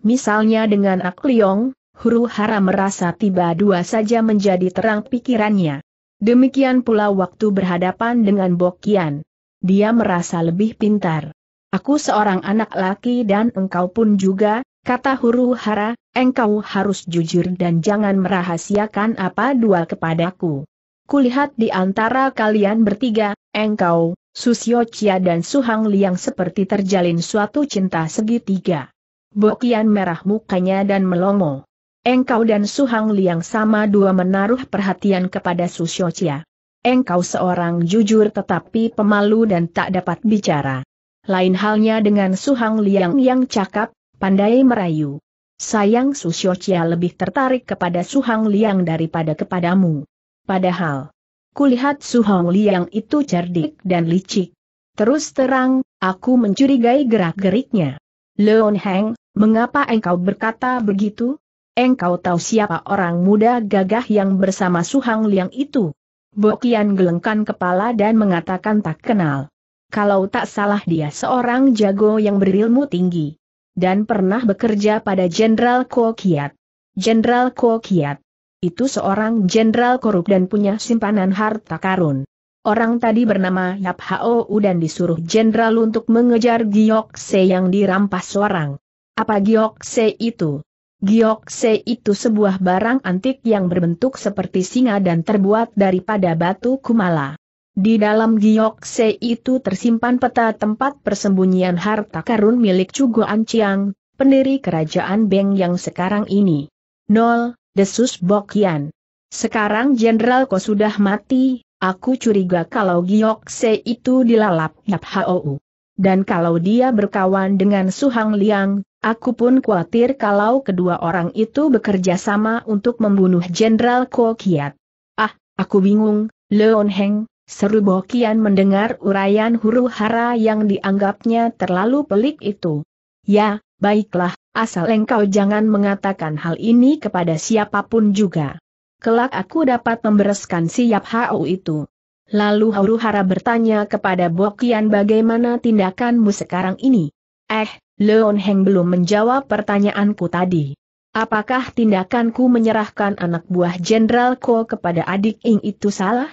Misalnya dengan Ak Liong, huru hara merasa tiba dua saja menjadi terang pikirannya. Demikian pula waktu berhadapan dengan Bokian. Dia merasa lebih pintar. Aku seorang anak laki dan engkau pun juga, kata huru hara, engkau harus jujur dan jangan merahasiakan apa dua kepadaku. Kulihat di antara kalian bertiga, engkau, Susio Chia dan Suhang Liang seperti terjalin suatu cinta segitiga. Bokian merah mukanya dan melongo. Engkau dan Suhang Liang sama dua menaruh perhatian kepada Susio Chia. Engkau seorang jujur tetapi pemalu dan tak dapat bicara. Lain halnya dengan Suhang Liang yang cakap, pandai merayu. Sayang Su lebih tertarik kepada Su Hang Liang daripada kepadamu. Padahal, kulihat Su Hang Liang itu cerdik dan licik. Terus terang, aku mencurigai gerak-geriknya. Leon Heng, mengapa engkau berkata begitu? Engkau tahu siapa orang muda gagah yang bersama Su Hang Liang itu? Bokian gelengkan kepala dan mengatakan tak kenal. Kalau tak salah dia seorang jago yang berilmu tinggi dan pernah bekerja pada Jenderal Kokiat. Jenderal Kokiat. Itu seorang jenderal korup dan punya simpanan harta karun. Orang tadi bernama Yap Hou dan disuruh jenderal untuk mengejar Giok Se yang dirampas orang. Apa Giok Se itu? Giok Se itu sebuah barang antik yang berbentuk seperti singa dan terbuat daripada batu kumala. Di dalam giok se itu tersimpan peta tempat persembunyian harta karun milik Cugo Anciang, pendiri kerajaan Beng yang sekarang ini. Nol, desus Bokian. Sekarang Jenderal Ko sudah mati, aku curiga kalau giok se itu dilalap Yap Hou. Dan kalau dia berkawan dengan Su Hang Liang, aku pun khawatir kalau kedua orang itu bekerja sama untuk membunuh Jenderal Ko Kiat. Ah, aku bingung, Leon Heng, Seru Bokian mendengar uraian huru hara yang dianggapnya terlalu pelik itu. Ya, baiklah, asal engkau jangan mengatakan hal ini kepada siapapun juga. Kelak aku dapat membereskan siap hau itu. Lalu huru hara bertanya kepada Bokian bagaimana tindakanmu sekarang ini. Eh, Leon Heng belum menjawab pertanyaanku tadi. Apakah tindakanku menyerahkan anak buah Jenderal Ko kepada adik Ing itu salah?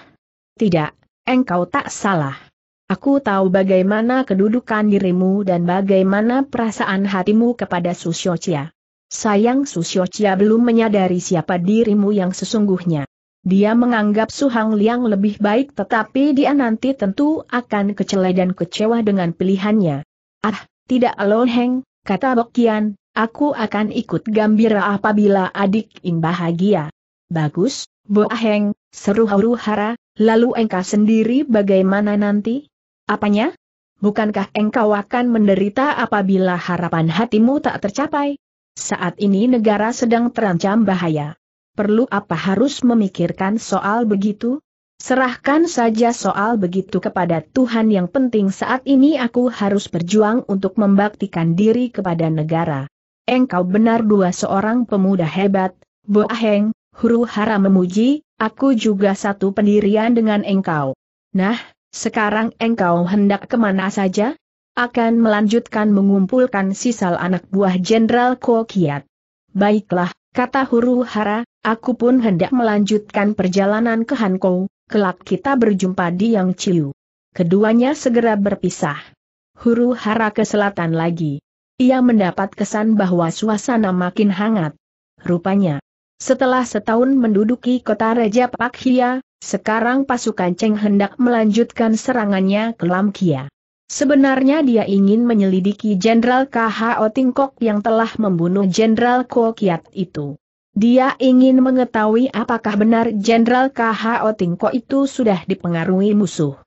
Tidak, Engkau tak salah. Aku tahu bagaimana kedudukan dirimu dan bagaimana perasaan hatimu kepada Susyocia. Sayang Susyocia belum menyadari siapa dirimu yang sesungguhnya. Dia menganggap Suhang Liang lebih baik tetapi dia nanti tentu akan kecelai dan kecewa dengan pilihannya. Ah, tidak Heng, kata Bokian, aku akan ikut gembira apabila adik In bahagia. Bagus, Boaheng, seru Huru Hara, Lalu engkau sendiri bagaimana nanti? Apanya? Bukankah engkau akan menderita apabila harapan hatimu tak tercapai? Saat ini negara sedang terancam bahaya. Perlu apa harus memikirkan soal begitu? Serahkan saja soal begitu kepada Tuhan yang penting saat ini aku harus berjuang untuk membaktikan diri kepada negara. Engkau benar dua seorang pemuda hebat, Boaheng, huru hara memuji, Aku juga satu pendirian dengan engkau. Nah, sekarang engkau hendak kemana saja? Akan melanjutkan mengumpulkan sisal anak buah Jenderal Kokiat. Baiklah, kata Huru Hara, aku pun hendak melanjutkan perjalanan ke Hankou, kelak kita berjumpa di Yang Chiu. Keduanya segera berpisah. Huru Hara ke selatan lagi. Ia mendapat kesan bahwa suasana makin hangat. Rupanya, setelah setahun menduduki kota Raja Hia, sekarang pasukan Cheng hendak melanjutkan serangannya ke Lamkia. Sebenarnya dia ingin menyelidiki Jenderal KH Tingkok yang telah membunuh Jenderal Ko Kiat itu. Dia ingin mengetahui apakah benar Jenderal KH Otingkok itu sudah dipengaruhi musuh.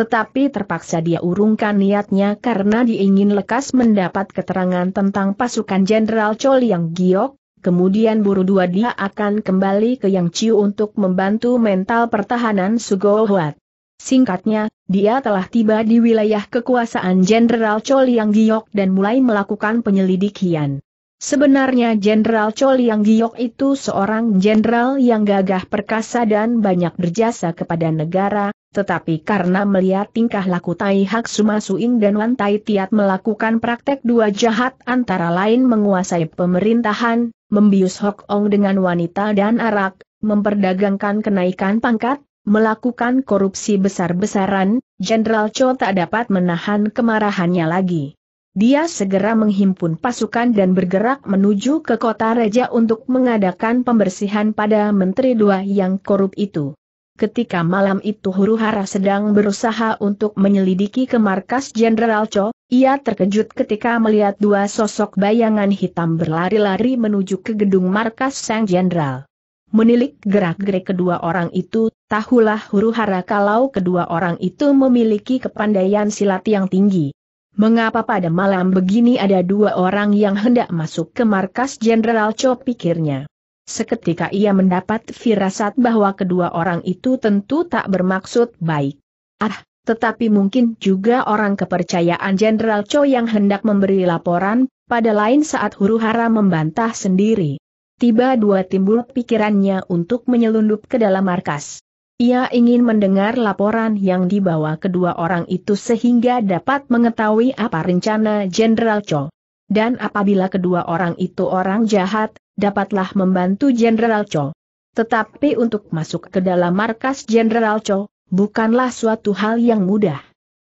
Tetapi terpaksa dia urungkan niatnya karena dia ingin lekas mendapat keterangan tentang pasukan Jenderal Chol yang giok, kemudian buru dua dia akan kembali ke Yang Ciu untuk membantu mental pertahanan Sugohoat. Singkatnya, dia telah tiba di wilayah kekuasaan Jenderal Cho Liang Giok dan mulai melakukan penyelidikan. Sebenarnya Jenderal Cho Liang Giok itu seorang jenderal yang gagah perkasa dan banyak berjasa kepada negara, tetapi karena melihat tingkah laku Tai Hak Suma Suing dan Wan Tai Tiat melakukan praktek dua jahat antara lain menguasai pemerintahan, membius Hok Ong dengan wanita dan arak, memperdagangkan kenaikan pangkat, melakukan korupsi besar-besaran, Jenderal Cho tak dapat menahan kemarahannya lagi. Dia segera menghimpun pasukan dan bergerak menuju ke kota Raja untuk mengadakan pembersihan pada Menteri Dua yang korup itu. Ketika malam itu huru hara sedang berusaha untuk menyelidiki ke markas Jenderal Cho, ia terkejut ketika melihat dua sosok bayangan hitam berlari-lari menuju ke gedung markas Sang Jenderal. Menilik gerak-gerik kedua orang itu, tahulah huru hara kalau kedua orang itu memiliki kepandaian silat yang tinggi. Mengapa pada malam begini ada dua orang yang hendak masuk ke markas Jenderal Cho pikirnya? Seketika ia mendapat firasat bahwa kedua orang itu tentu tak bermaksud baik. Ah, tetapi mungkin juga orang kepercayaan Jenderal Cho yang hendak memberi laporan, pada lain saat huru hara membantah sendiri. Tiba dua timbul pikirannya untuk menyelundup ke dalam markas. Ia ingin mendengar laporan yang dibawa kedua orang itu sehingga dapat mengetahui apa rencana Jenderal Cho. Dan apabila kedua orang itu orang jahat, dapatlah membantu Jenderal Cho. Tetapi untuk masuk ke dalam markas Jenderal Cho, bukanlah suatu hal yang mudah.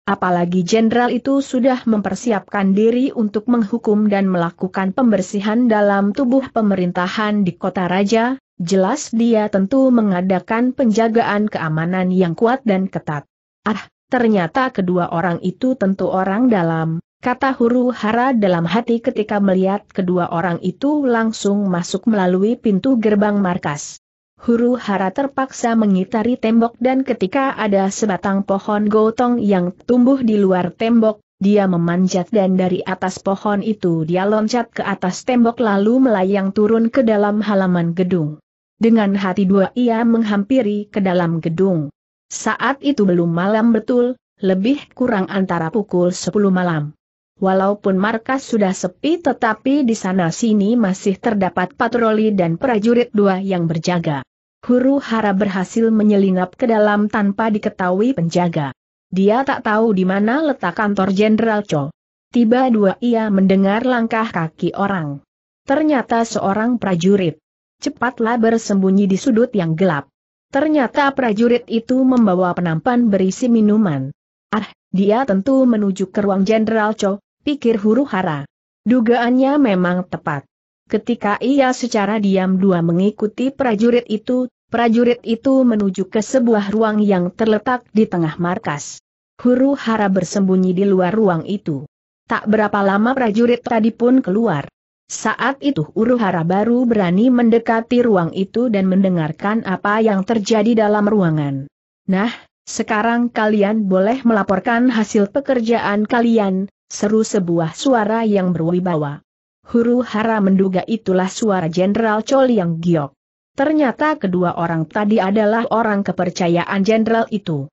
Apalagi jenderal itu sudah mempersiapkan diri untuk menghukum dan melakukan pembersihan dalam tubuh pemerintahan di kota raja, jelas dia tentu mengadakan penjagaan keamanan yang kuat dan ketat. Ah, ternyata kedua orang itu tentu orang dalam, Kata huru hara dalam hati ketika melihat kedua orang itu langsung masuk melalui pintu gerbang markas. Huru hara terpaksa mengitari tembok dan ketika ada sebatang pohon gotong yang tumbuh di luar tembok, dia memanjat dan dari atas pohon itu dia loncat ke atas tembok lalu melayang turun ke dalam halaman gedung. Dengan hati dua ia menghampiri ke dalam gedung. Saat itu belum malam betul, lebih kurang antara pukul 10 malam. Walaupun markas sudah sepi tetapi di sana-sini masih terdapat patroli dan prajurit dua yang berjaga. Huru hara berhasil menyelinap ke dalam tanpa diketahui penjaga. Dia tak tahu di mana letak kantor Jenderal Cho. Tiba dua ia mendengar langkah kaki orang. Ternyata seorang prajurit. Cepatlah bersembunyi di sudut yang gelap. Ternyata prajurit itu membawa penampan berisi minuman. Ah, dia tentu menuju ke ruang Jenderal Cho, pikir huru hara. Dugaannya memang tepat. Ketika ia secara diam dua mengikuti prajurit itu, prajurit itu menuju ke sebuah ruang yang terletak di tengah markas. Huru hara bersembunyi di luar ruang itu. Tak berapa lama prajurit tadi pun keluar. Saat itu hara baru berani mendekati ruang itu dan mendengarkan apa yang terjadi dalam ruangan. Nah, sekarang kalian boleh melaporkan hasil pekerjaan kalian, seru sebuah suara yang berwibawa. Huru hara menduga itulah suara Jenderal Chol yang giok. Ternyata kedua orang tadi adalah orang kepercayaan jenderal itu.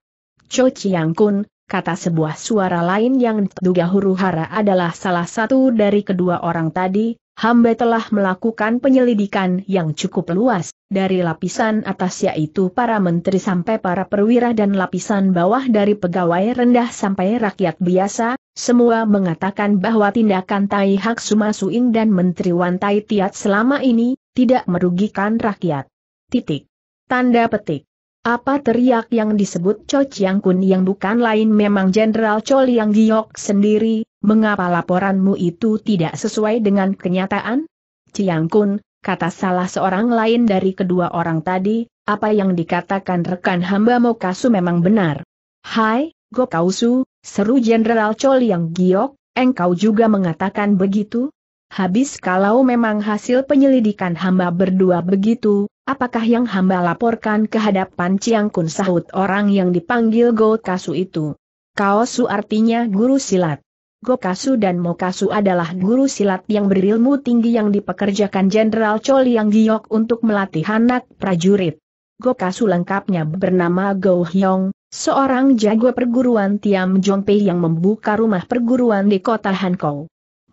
Cho Chiang Kun, kata sebuah suara lain yang duga huru hara adalah salah satu dari kedua orang tadi, hamba telah melakukan penyelidikan yang cukup luas, dari lapisan atas yaitu para menteri sampai para perwira dan lapisan bawah dari pegawai rendah sampai rakyat biasa, semua mengatakan bahwa tindakan Tai Hak Sumasuing dan Menteri Wan Tai Tiat selama ini, tidak merugikan rakyat. Titik. Tanda petik. Apa teriak yang disebut Cho Chiang Kun yang bukan lain memang Jenderal Cho Liang Giok sendiri, mengapa laporanmu itu tidak sesuai dengan kenyataan? Chiang Kun, kata salah seorang lain dari kedua orang tadi, apa yang dikatakan rekan hamba Mokasu memang benar. Hai, Gokausu, seru Jenderal Cho Liang Giok, engkau juga mengatakan begitu? habis kalau memang hasil penyelidikan hamba berdua begitu, apakah yang hamba laporkan ke hadapan Chiang Kun sahut orang yang dipanggil Go Kasu itu? Kaosu artinya guru silat. Go Kasu dan Mo Kasu adalah guru silat yang berilmu tinggi yang dipekerjakan Jenderal Chol yang Giok untuk melatih anak prajurit. Go Kasu lengkapnya bernama Go Hyong, seorang jago perguruan Tiam Jongpei yang membuka rumah perguruan di kota Hankou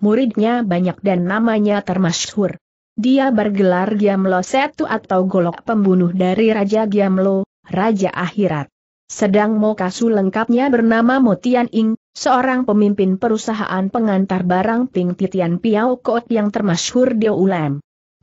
muridnya banyak dan namanya termasyhur. Dia bergelar Giamlo Setu atau golok pembunuh dari Raja Giamlo, Raja Akhirat. Sedang Mokasu lengkapnya bernama Motian Ing, seorang pemimpin perusahaan pengantar barang Ping Titian Piao Kot yang termasyhur di Ulem.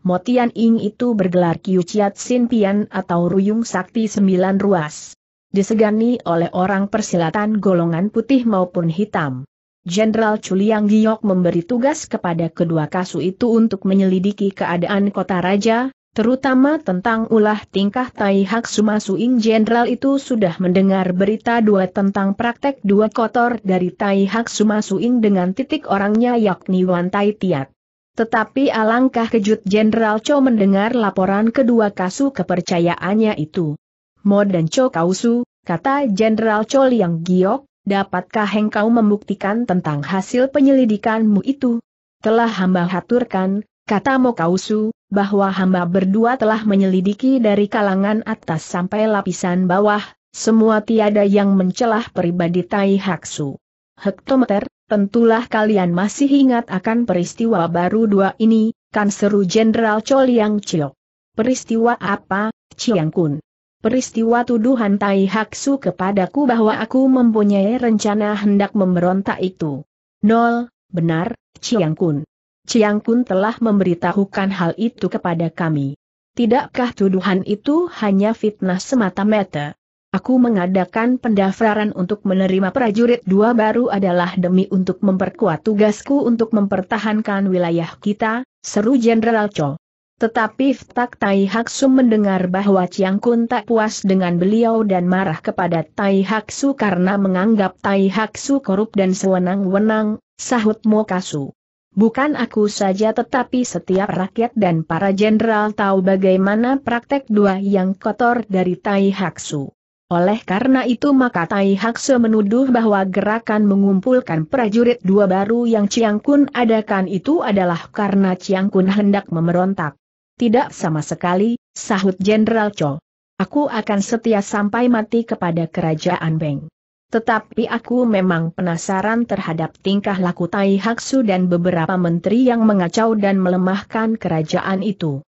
Motian Ing itu bergelar Kiu Chiat Sin Pian atau Ruyung Sakti Sembilan Ruas. Disegani oleh orang persilatan golongan putih maupun hitam. Jenderal Chuliang Giok memberi tugas kepada kedua kasu itu untuk menyelidiki keadaan kota raja, terutama tentang ulah tingkah Tai Hak Sumasuing Jenderal itu sudah mendengar berita dua tentang praktek dua kotor dari Tai Hak Sumasuing dengan titik orangnya yakni Wan Tai Tiat. Tetapi alangkah kejut Jenderal Cho mendengar laporan kedua kasu kepercayaannya itu. Mo dan Cho Kausu, kata Jenderal Cho Liang Giok, dapatkah engkau membuktikan tentang hasil penyelidikanmu itu? Telah hamba haturkan, kata Mokausu, bahwa hamba berdua telah menyelidiki dari kalangan atas sampai lapisan bawah, semua tiada yang mencelah pribadi Tai Haksu. Hektometer, tentulah kalian masih ingat akan peristiwa baru dua ini, kan seru Jenderal Chol Yang Chiok. Peristiwa apa, Chiang Kun? peristiwa tuduhan Tai Haksu kepadaku bahwa aku mempunyai rencana hendak memberontak itu. Nol, benar, Chiang Kun. Chiang Kun telah memberitahukan hal itu kepada kami. Tidakkah tuduhan itu hanya fitnah semata-mata? Aku mengadakan pendaftaran untuk menerima prajurit dua baru adalah demi untuk memperkuat tugasku untuk mempertahankan wilayah kita, seru Jenderal Cho. Tetapi Ftak Tai Hak Su mendengar bahwa Chiang Kun tak puas dengan beliau dan marah kepada Tai Hak Su karena menganggap Tai Hak Su korup dan sewenang-wenang, sahut Mokasu. Bukan aku saja tetapi setiap rakyat dan para jenderal tahu bagaimana praktek dua yang kotor dari Tai Hak Su. Oleh karena itu maka Tai Su menuduh bahwa gerakan mengumpulkan prajurit dua baru yang Chiang Kun adakan itu adalah karena Chiang Kun hendak memberontak. Tidak sama sekali, sahut Jenderal Cho. Aku akan setia sampai mati kepada kerajaan Beng. Tetapi aku memang penasaran terhadap tingkah laku Tai Haksu dan beberapa menteri yang mengacau dan melemahkan kerajaan itu.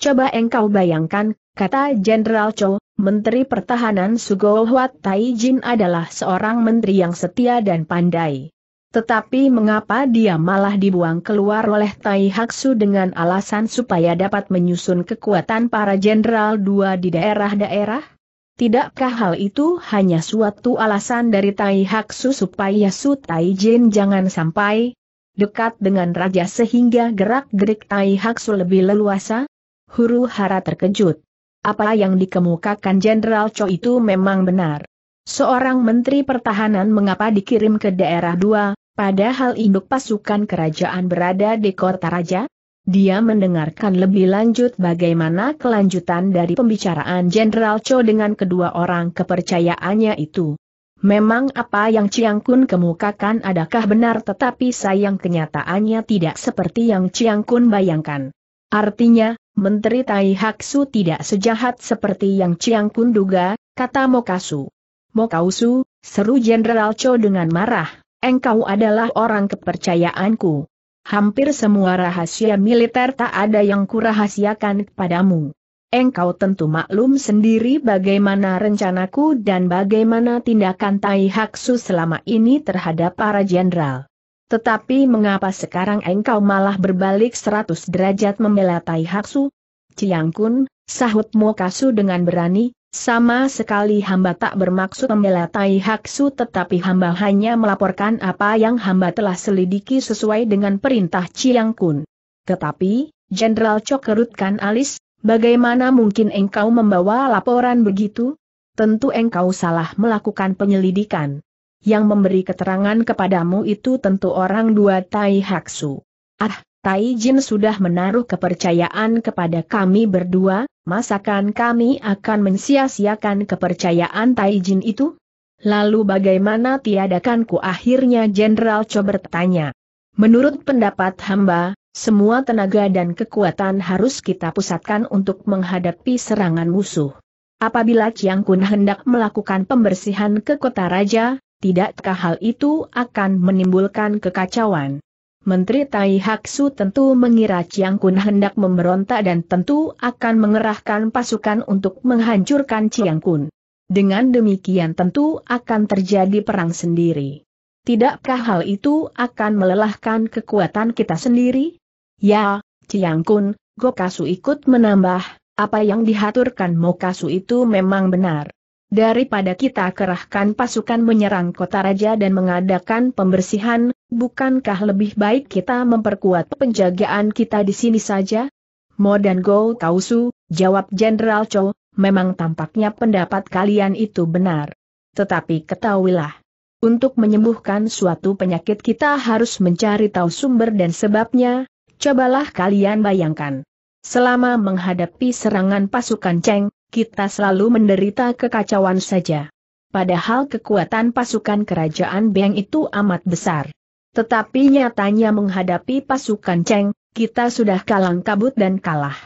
Coba engkau bayangkan, kata Jenderal Cho, Menteri Pertahanan Sugohwat Tai Jin adalah seorang menteri yang setia dan pandai. Tetapi mengapa dia malah dibuang keluar oleh Tai Haksu dengan alasan supaya dapat menyusun kekuatan para jenderal dua di daerah-daerah? Tidakkah hal itu hanya suatu alasan dari Tai Haksu supaya Su Tai Jin jangan sampai dekat dengan raja sehingga gerak-gerik Tai Haksu lebih leluasa? Huru hara terkejut. Apa yang dikemukakan Jenderal Cho itu memang benar. Seorang Menteri Pertahanan mengapa dikirim ke daerah dua, Padahal induk pasukan kerajaan berada di kota raja, dia mendengarkan lebih lanjut bagaimana kelanjutan dari pembicaraan Jenderal Cho dengan kedua orang kepercayaannya itu. Memang apa yang Chiang Kun kemukakan adakah benar tetapi sayang kenyataannya tidak seperti yang Chiang Kun bayangkan. Artinya, Menteri Tai Haksu tidak sejahat seperti yang Chiang Kun duga, kata Mokasu. Mokausu, seru Jenderal Cho dengan marah, engkau adalah orang kepercayaanku. Hampir semua rahasia militer tak ada yang kurahasiakan kepadamu. Engkau tentu maklum sendiri bagaimana rencanaku dan bagaimana tindakan Tai Haksu selama ini terhadap para jenderal. Tetapi mengapa sekarang engkau malah berbalik 100 derajat membela Tai Haksu? Ciangkun, sahut Mokasu dengan berani, sama sekali hamba tak bermaksud membela Tai Haksu tetapi hamba hanya melaporkan apa yang hamba telah selidiki sesuai dengan perintah Chiang Kun. Tetapi, Jenderal Chok kerutkan alis, bagaimana mungkin engkau membawa laporan begitu? Tentu engkau salah melakukan penyelidikan. Yang memberi keterangan kepadamu itu tentu orang dua Tai Haksu. Ah, Tai Jin sudah menaruh kepercayaan kepada kami berdua, masakan kami akan mensia-siakan kepercayaan Tai Jin itu? Lalu bagaimana tiadakanku akhirnya Jenderal Cho bertanya. Menurut pendapat hamba, semua tenaga dan kekuatan harus kita pusatkan untuk menghadapi serangan musuh. Apabila Chiang Kun hendak melakukan pembersihan ke kota raja, tidakkah hal itu akan menimbulkan kekacauan? Menteri Tai Haksu tentu mengira Chiang Kun hendak memberontak dan tentu akan mengerahkan pasukan untuk menghancurkan Chiang Kun. Dengan demikian tentu akan terjadi perang sendiri. Tidakkah hal itu akan melelahkan kekuatan kita sendiri? Ya, Chiang Kun, Gokasu ikut menambah, apa yang dihaturkan Mokasu itu memang benar daripada kita kerahkan pasukan menyerang kota raja dan mengadakan pembersihan, bukankah lebih baik kita memperkuat penjagaan kita di sini saja? Mo dan Go Kausu, jawab Jenderal Cho, memang tampaknya pendapat kalian itu benar. Tetapi ketahuilah, untuk menyembuhkan suatu penyakit kita harus mencari tahu sumber dan sebabnya, cobalah kalian bayangkan. Selama menghadapi serangan pasukan Cheng, kita selalu menderita kekacauan saja. Padahal kekuatan pasukan kerajaan Beng itu amat besar. Tetapi nyatanya menghadapi pasukan Cheng, kita sudah kalang kabut dan kalah.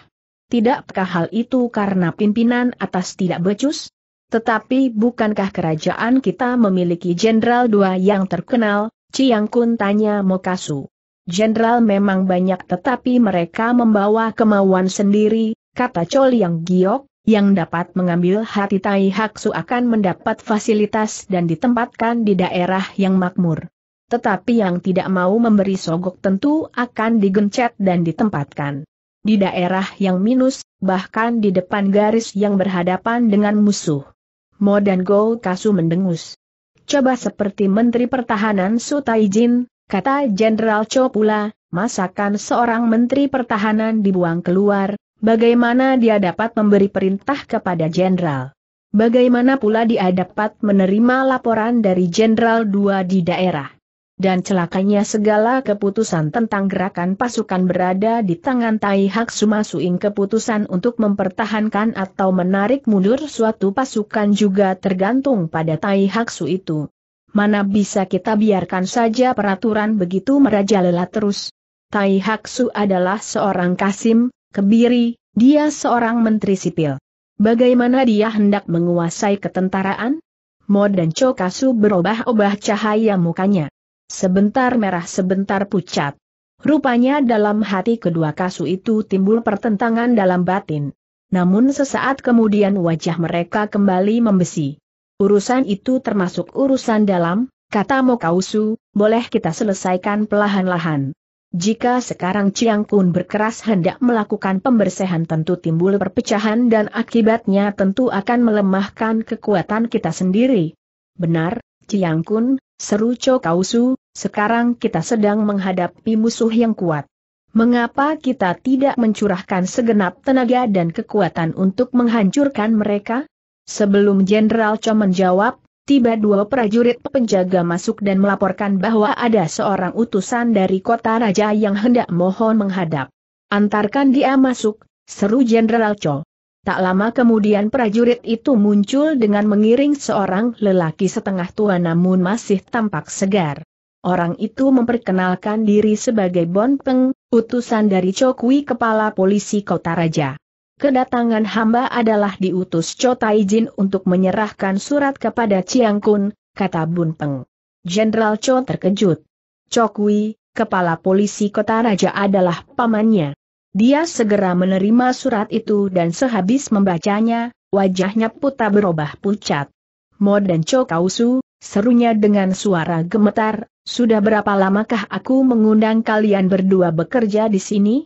Tidakkah hal itu karena pimpinan atas tidak becus? Tetapi bukankah kerajaan kita memiliki jenderal dua yang terkenal, Chiang Kun tanya Mokasu. Jenderal memang banyak tetapi mereka membawa kemauan sendiri, kata Chol Yang Giok, yang dapat mengambil hati Tai Haksu akan mendapat fasilitas dan ditempatkan di daerah yang makmur. Tetapi yang tidak mau memberi sogok tentu akan digencet dan ditempatkan di daerah yang minus, bahkan di depan garis yang berhadapan dengan musuh. Mo dan Go Kasu mendengus. Coba seperti Menteri Pertahanan Su Taijin, kata Jenderal Cho pula, masakan seorang Menteri Pertahanan dibuang keluar, Bagaimana dia dapat memberi perintah kepada jenderal? Bagaimana pula dia dapat menerima laporan dari jenderal dua di daerah? Dan celakanya segala keputusan tentang gerakan pasukan berada di tangan Tai Hak Sumasuing keputusan untuk mempertahankan atau menarik mundur suatu pasukan juga tergantung pada Tai Hak Su itu. Mana bisa kita biarkan saja peraturan begitu merajalela terus? Tai Hak Su adalah seorang kasim, Kebiri, dia seorang menteri sipil. Bagaimana dia hendak menguasai ketentaraan? Mod dan Chokasu berubah-ubah cahaya mukanya. Sebentar merah sebentar pucat. Rupanya dalam hati kedua kasu itu timbul pertentangan dalam batin. Namun sesaat kemudian wajah mereka kembali membesi. Urusan itu termasuk urusan dalam, kata Mokausu, boleh kita selesaikan pelahan-lahan. Jika sekarang Chiang Kun berkeras hendak melakukan pembersihan tentu timbul perpecahan dan akibatnya tentu akan melemahkan kekuatan kita sendiri. Benar, Chiang Kun, seru Cho Kausu, sekarang kita sedang menghadapi musuh yang kuat. Mengapa kita tidak mencurahkan segenap tenaga dan kekuatan untuk menghancurkan mereka? Sebelum Jenderal Cho menjawab, tiba dua prajurit penjaga masuk dan melaporkan bahwa ada seorang utusan dari kota raja yang hendak mohon menghadap. Antarkan dia masuk, seru Jenderal Cho. Tak lama kemudian prajurit itu muncul dengan mengiring seorang lelaki setengah tua namun masih tampak segar. Orang itu memperkenalkan diri sebagai Bon Peng, utusan dari Cokwi Kepala Polisi Kota Raja kedatangan hamba adalah diutus Cho Jin untuk menyerahkan surat kepada Chiang Kun, kata Bun Peng. Jenderal Cho terkejut. Cho kepala polisi kota raja adalah pamannya. Dia segera menerima surat itu dan sehabis membacanya, wajahnya puta berubah pucat. Mo dan Cho Kausu, serunya dengan suara gemetar, sudah berapa lamakah aku mengundang kalian berdua bekerja di sini?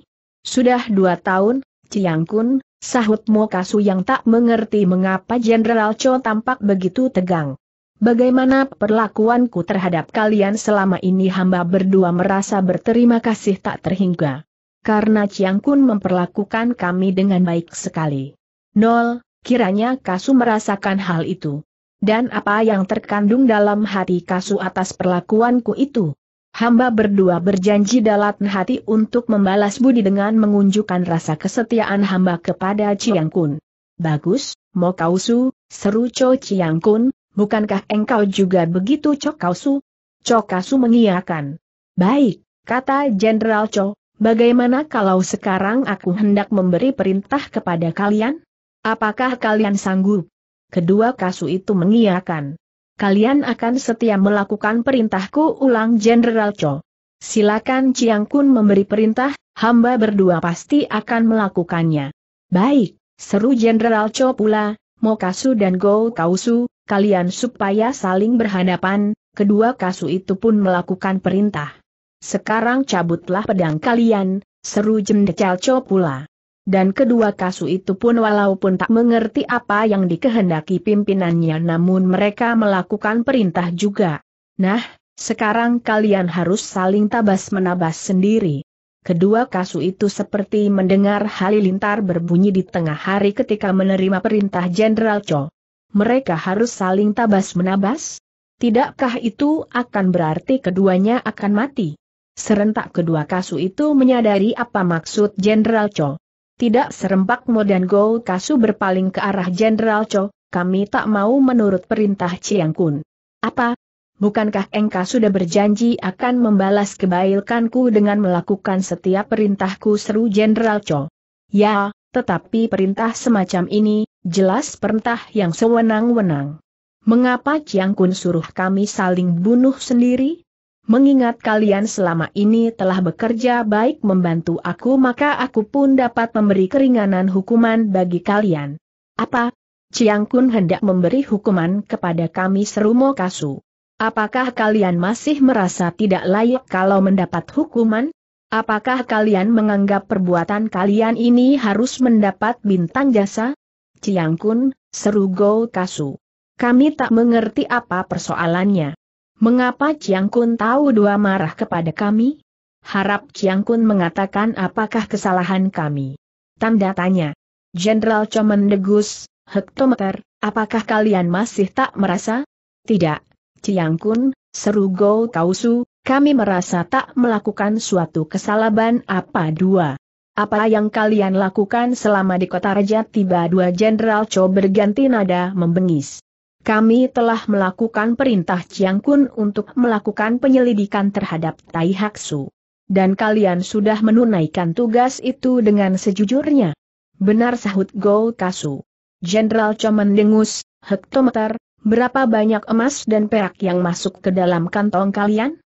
Sudah dua tahun, Ciang Kun, sahut Mokasu yang tak mengerti mengapa Jenderal Cho tampak begitu tegang. Bagaimana perlakuanku terhadap kalian selama ini hamba berdua merasa berterima kasih tak terhingga. Karena Ciang Kun memperlakukan kami dengan baik sekali. Nol, kiranya Kasu merasakan hal itu. Dan apa yang terkandung dalam hati Kasu atas perlakuanku itu? Hamba berdua berjanji dalam hati untuk membalas budi dengan mengunjukkan rasa kesetiaan hamba kepada Chiang Kun. Bagus, Mo Kausu, seru Cho Chiang Kun, bukankah engkau juga begitu Cho Kausu? Cho Kausu mengiakan. Baik, kata Jenderal Cho, bagaimana kalau sekarang aku hendak memberi perintah kepada kalian? Apakah kalian sanggup? Kedua kasu itu mengiakan kalian akan setia melakukan perintahku ulang Jenderal Cho. Silakan Chiang Kun memberi perintah, hamba berdua pasti akan melakukannya. Baik, seru Jenderal Cho pula, Mokasu dan Go Kausu, kalian supaya saling berhadapan, kedua kasu itu pun melakukan perintah. Sekarang cabutlah pedang kalian, seru Jenderal Cho pula. Dan kedua kasu itu pun walaupun tak mengerti apa yang dikehendaki pimpinannya namun mereka melakukan perintah juga. Nah, sekarang kalian harus saling tabas-menabas sendiri. Kedua kasu itu seperti mendengar halilintar berbunyi di tengah hari ketika menerima perintah Jenderal Cho. Mereka harus saling tabas-menabas? Tidakkah itu akan berarti keduanya akan mati? Serentak kedua kasu itu menyadari apa maksud Jenderal Cho. Tidak serempak Mo dan Go Kasu berpaling ke arah Jenderal Cho, kami tak mau menurut perintah Chiang Kun. Apa? Bukankah engkau sudah berjanji akan membalas kebaikanku dengan melakukan setiap perintahku seru Jenderal Cho? Ya, tetapi perintah semacam ini, jelas perintah yang sewenang-wenang. Mengapa Chiang Kun suruh kami saling bunuh sendiri? Mengingat kalian selama ini telah bekerja baik membantu aku maka aku pun dapat memberi keringanan hukuman bagi kalian. Apa? Chiang Kun hendak memberi hukuman kepada kami serumo kasu. Apakah kalian masih merasa tidak layak kalau mendapat hukuman? Apakah kalian menganggap perbuatan kalian ini harus mendapat bintang jasa? Chiang Kun, seru Gou Kasu. Kami tak mengerti apa persoalannya. Mengapa Chiang Kun tahu dua marah kepada kami? Harap Chiang Kun mengatakan apakah kesalahan kami. Tanda tanya. Jenderal Chomen Degus, hektometer, apakah kalian masih tak merasa? Tidak, Chiang Kun, seru Go Kausu, kami merasa tak melakukan suatu kesalahan apa dua. Apa yang kalian lakukan selama di kota Raja tiba dua jenderal Cho berganti nada membengis. Kami telah melakukan perintah Chiang Kun untuk melakukan penyelidikan terhadap Tai Haksu. Dan kalian sudah menunaikan tugas itu dengan sejujurnya. Benar sahut Gou Kasu. Jenderal Cuman dengus, hektometer, berapa banyak emas dan perak yang masuk ke dalam kantong kalian?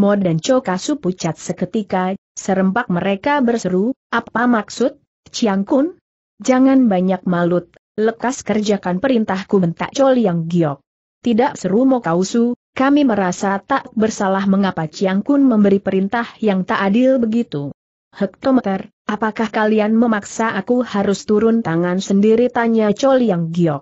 Mo dan Cho Kasu pucat seketika, serempak mereka berseru, apa maksud, Chiang Kun? Jangan banyak malut, Lekas kerjakan perintahku bentak Chol Yang Giok. Tidak seru Mo Kausu, kami merasa tak bersalah mengapa Chiang Kun memberi perintah yang tak adil begitu. Hektometer, apakah kalian memaksa aku harus turun tangan sendiri tanya Chol Yang Giok.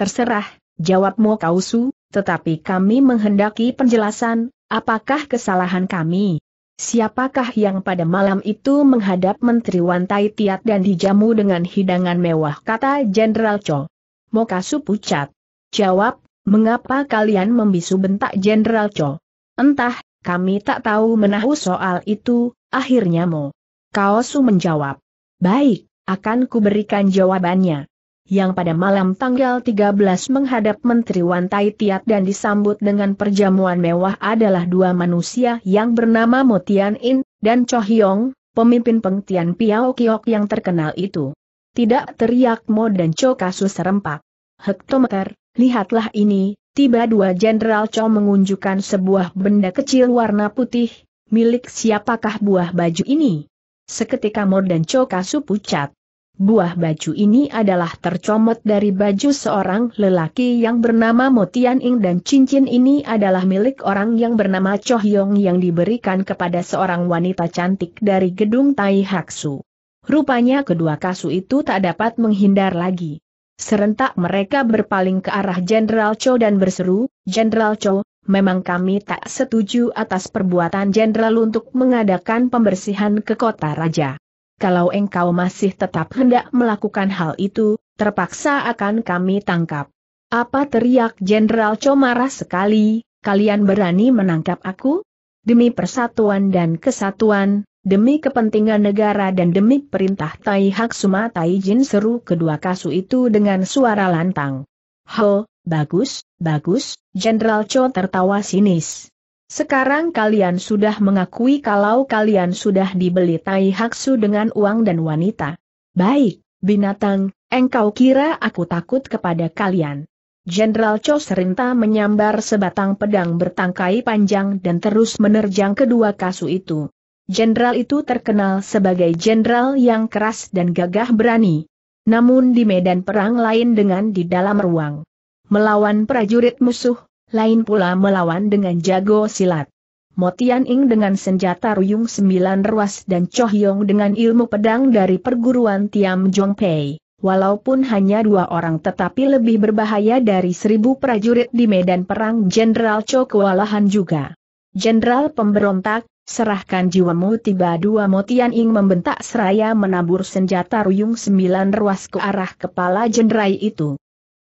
Terserah, jawab Mo Kausu, tetapi kami menghendaki penjelasan, apakah kesalahan kami? Siapakah yang pada malam itu menghadap Menteri Wan Tai Tiat dan dijamu dengan hidangan mewah kata Jenderal Cho? Mokasu pucat. Jawab, mengapa kalian membisu bentak Jenderal Cho? Entah, kami tak tahu menahu soal itu, akhirnya Mo. Kaosu menjawab. Baik, akan kuberikan jawabannya yang pada malam tanggal 13 menghadap Menteri Wan Tai Tiat dan disambut dengan perjamuan mewah adalah dua manusia yang bernama Tian In dan Cho Hyong, pemimpin pengtian Piao Kiok yang terkenal itu. Tidak teriak Mo dan Cho kasus serempak. Hektometer, lihatlah ini, tiba dua jenderal Cho mengunjukkan sebuah benda kecil warna putih, milik siapakah buah baju ini? Seketika Mo dan Cho kasu pucat. Buah baju ini adalah tercomot dari baju seorang lelaki yang bernama Motian Ing dan cincin ini adalah milik orang yang bernama Choh Yong yang diberikan kepada seorang wanita cantik dari gedung Tai Haksu. Rupanya kedua kasu itu tak dapat menghindar lagi. Serentak mereka berpaling ke arah Jenderal Cho dan berseru, Jenderal Cho, memang kami tak setuju atas perbuatan Jenderal untuk mengadakan pembersihan ke kota raja kalau engkau masih tetap hendak melakukan hal itu, terpaksa akan kami tangkap. Apa teriak Jenderal Comara sekali, kalian berani menangkap aku? Demi persatuan dan kesatuan, demi kepentingan negara dan demi perintah Tai Hak Suma Tai Jin seru kedua kasu itu dengan suara lantang. Ho, bagus, bagus, Jenderal Cho tertawa sinis. Sekarang kalian sudah mengakui kalau kalian sudah dibeli Tai Haksu dengan uang dan wanita. Baik, binatang, engkau kira aku takut kepada kalian. Jenderal Cho serinta menyambar sebatang pedang bertangkai panjang dan terus menerjang kedua kasu itu. Jenderal itu terkenal sebagai jenderal yang keras dan gagah berani. Namun di medan perang lain dengan di dalam ruang. Melawan prajurit musuh, lain pula melawan dengan jago silat. Motian Ing dengan senjata ruyung sembilan ruas dan Cho dengan ilmu pedang dari perguruan Tiam Jong Pei. Walaupun hanya dua orang tetapi lebih berbahaya dari seribu prajurit di medan perang Jenderal Cho kewalahan juga. Jenderal pemberontak, serahkan jiwamu tiba dua Motian Ing membentak seraya menabur senjata ruyung sembilan ruas ke arah kepala jenderai itu.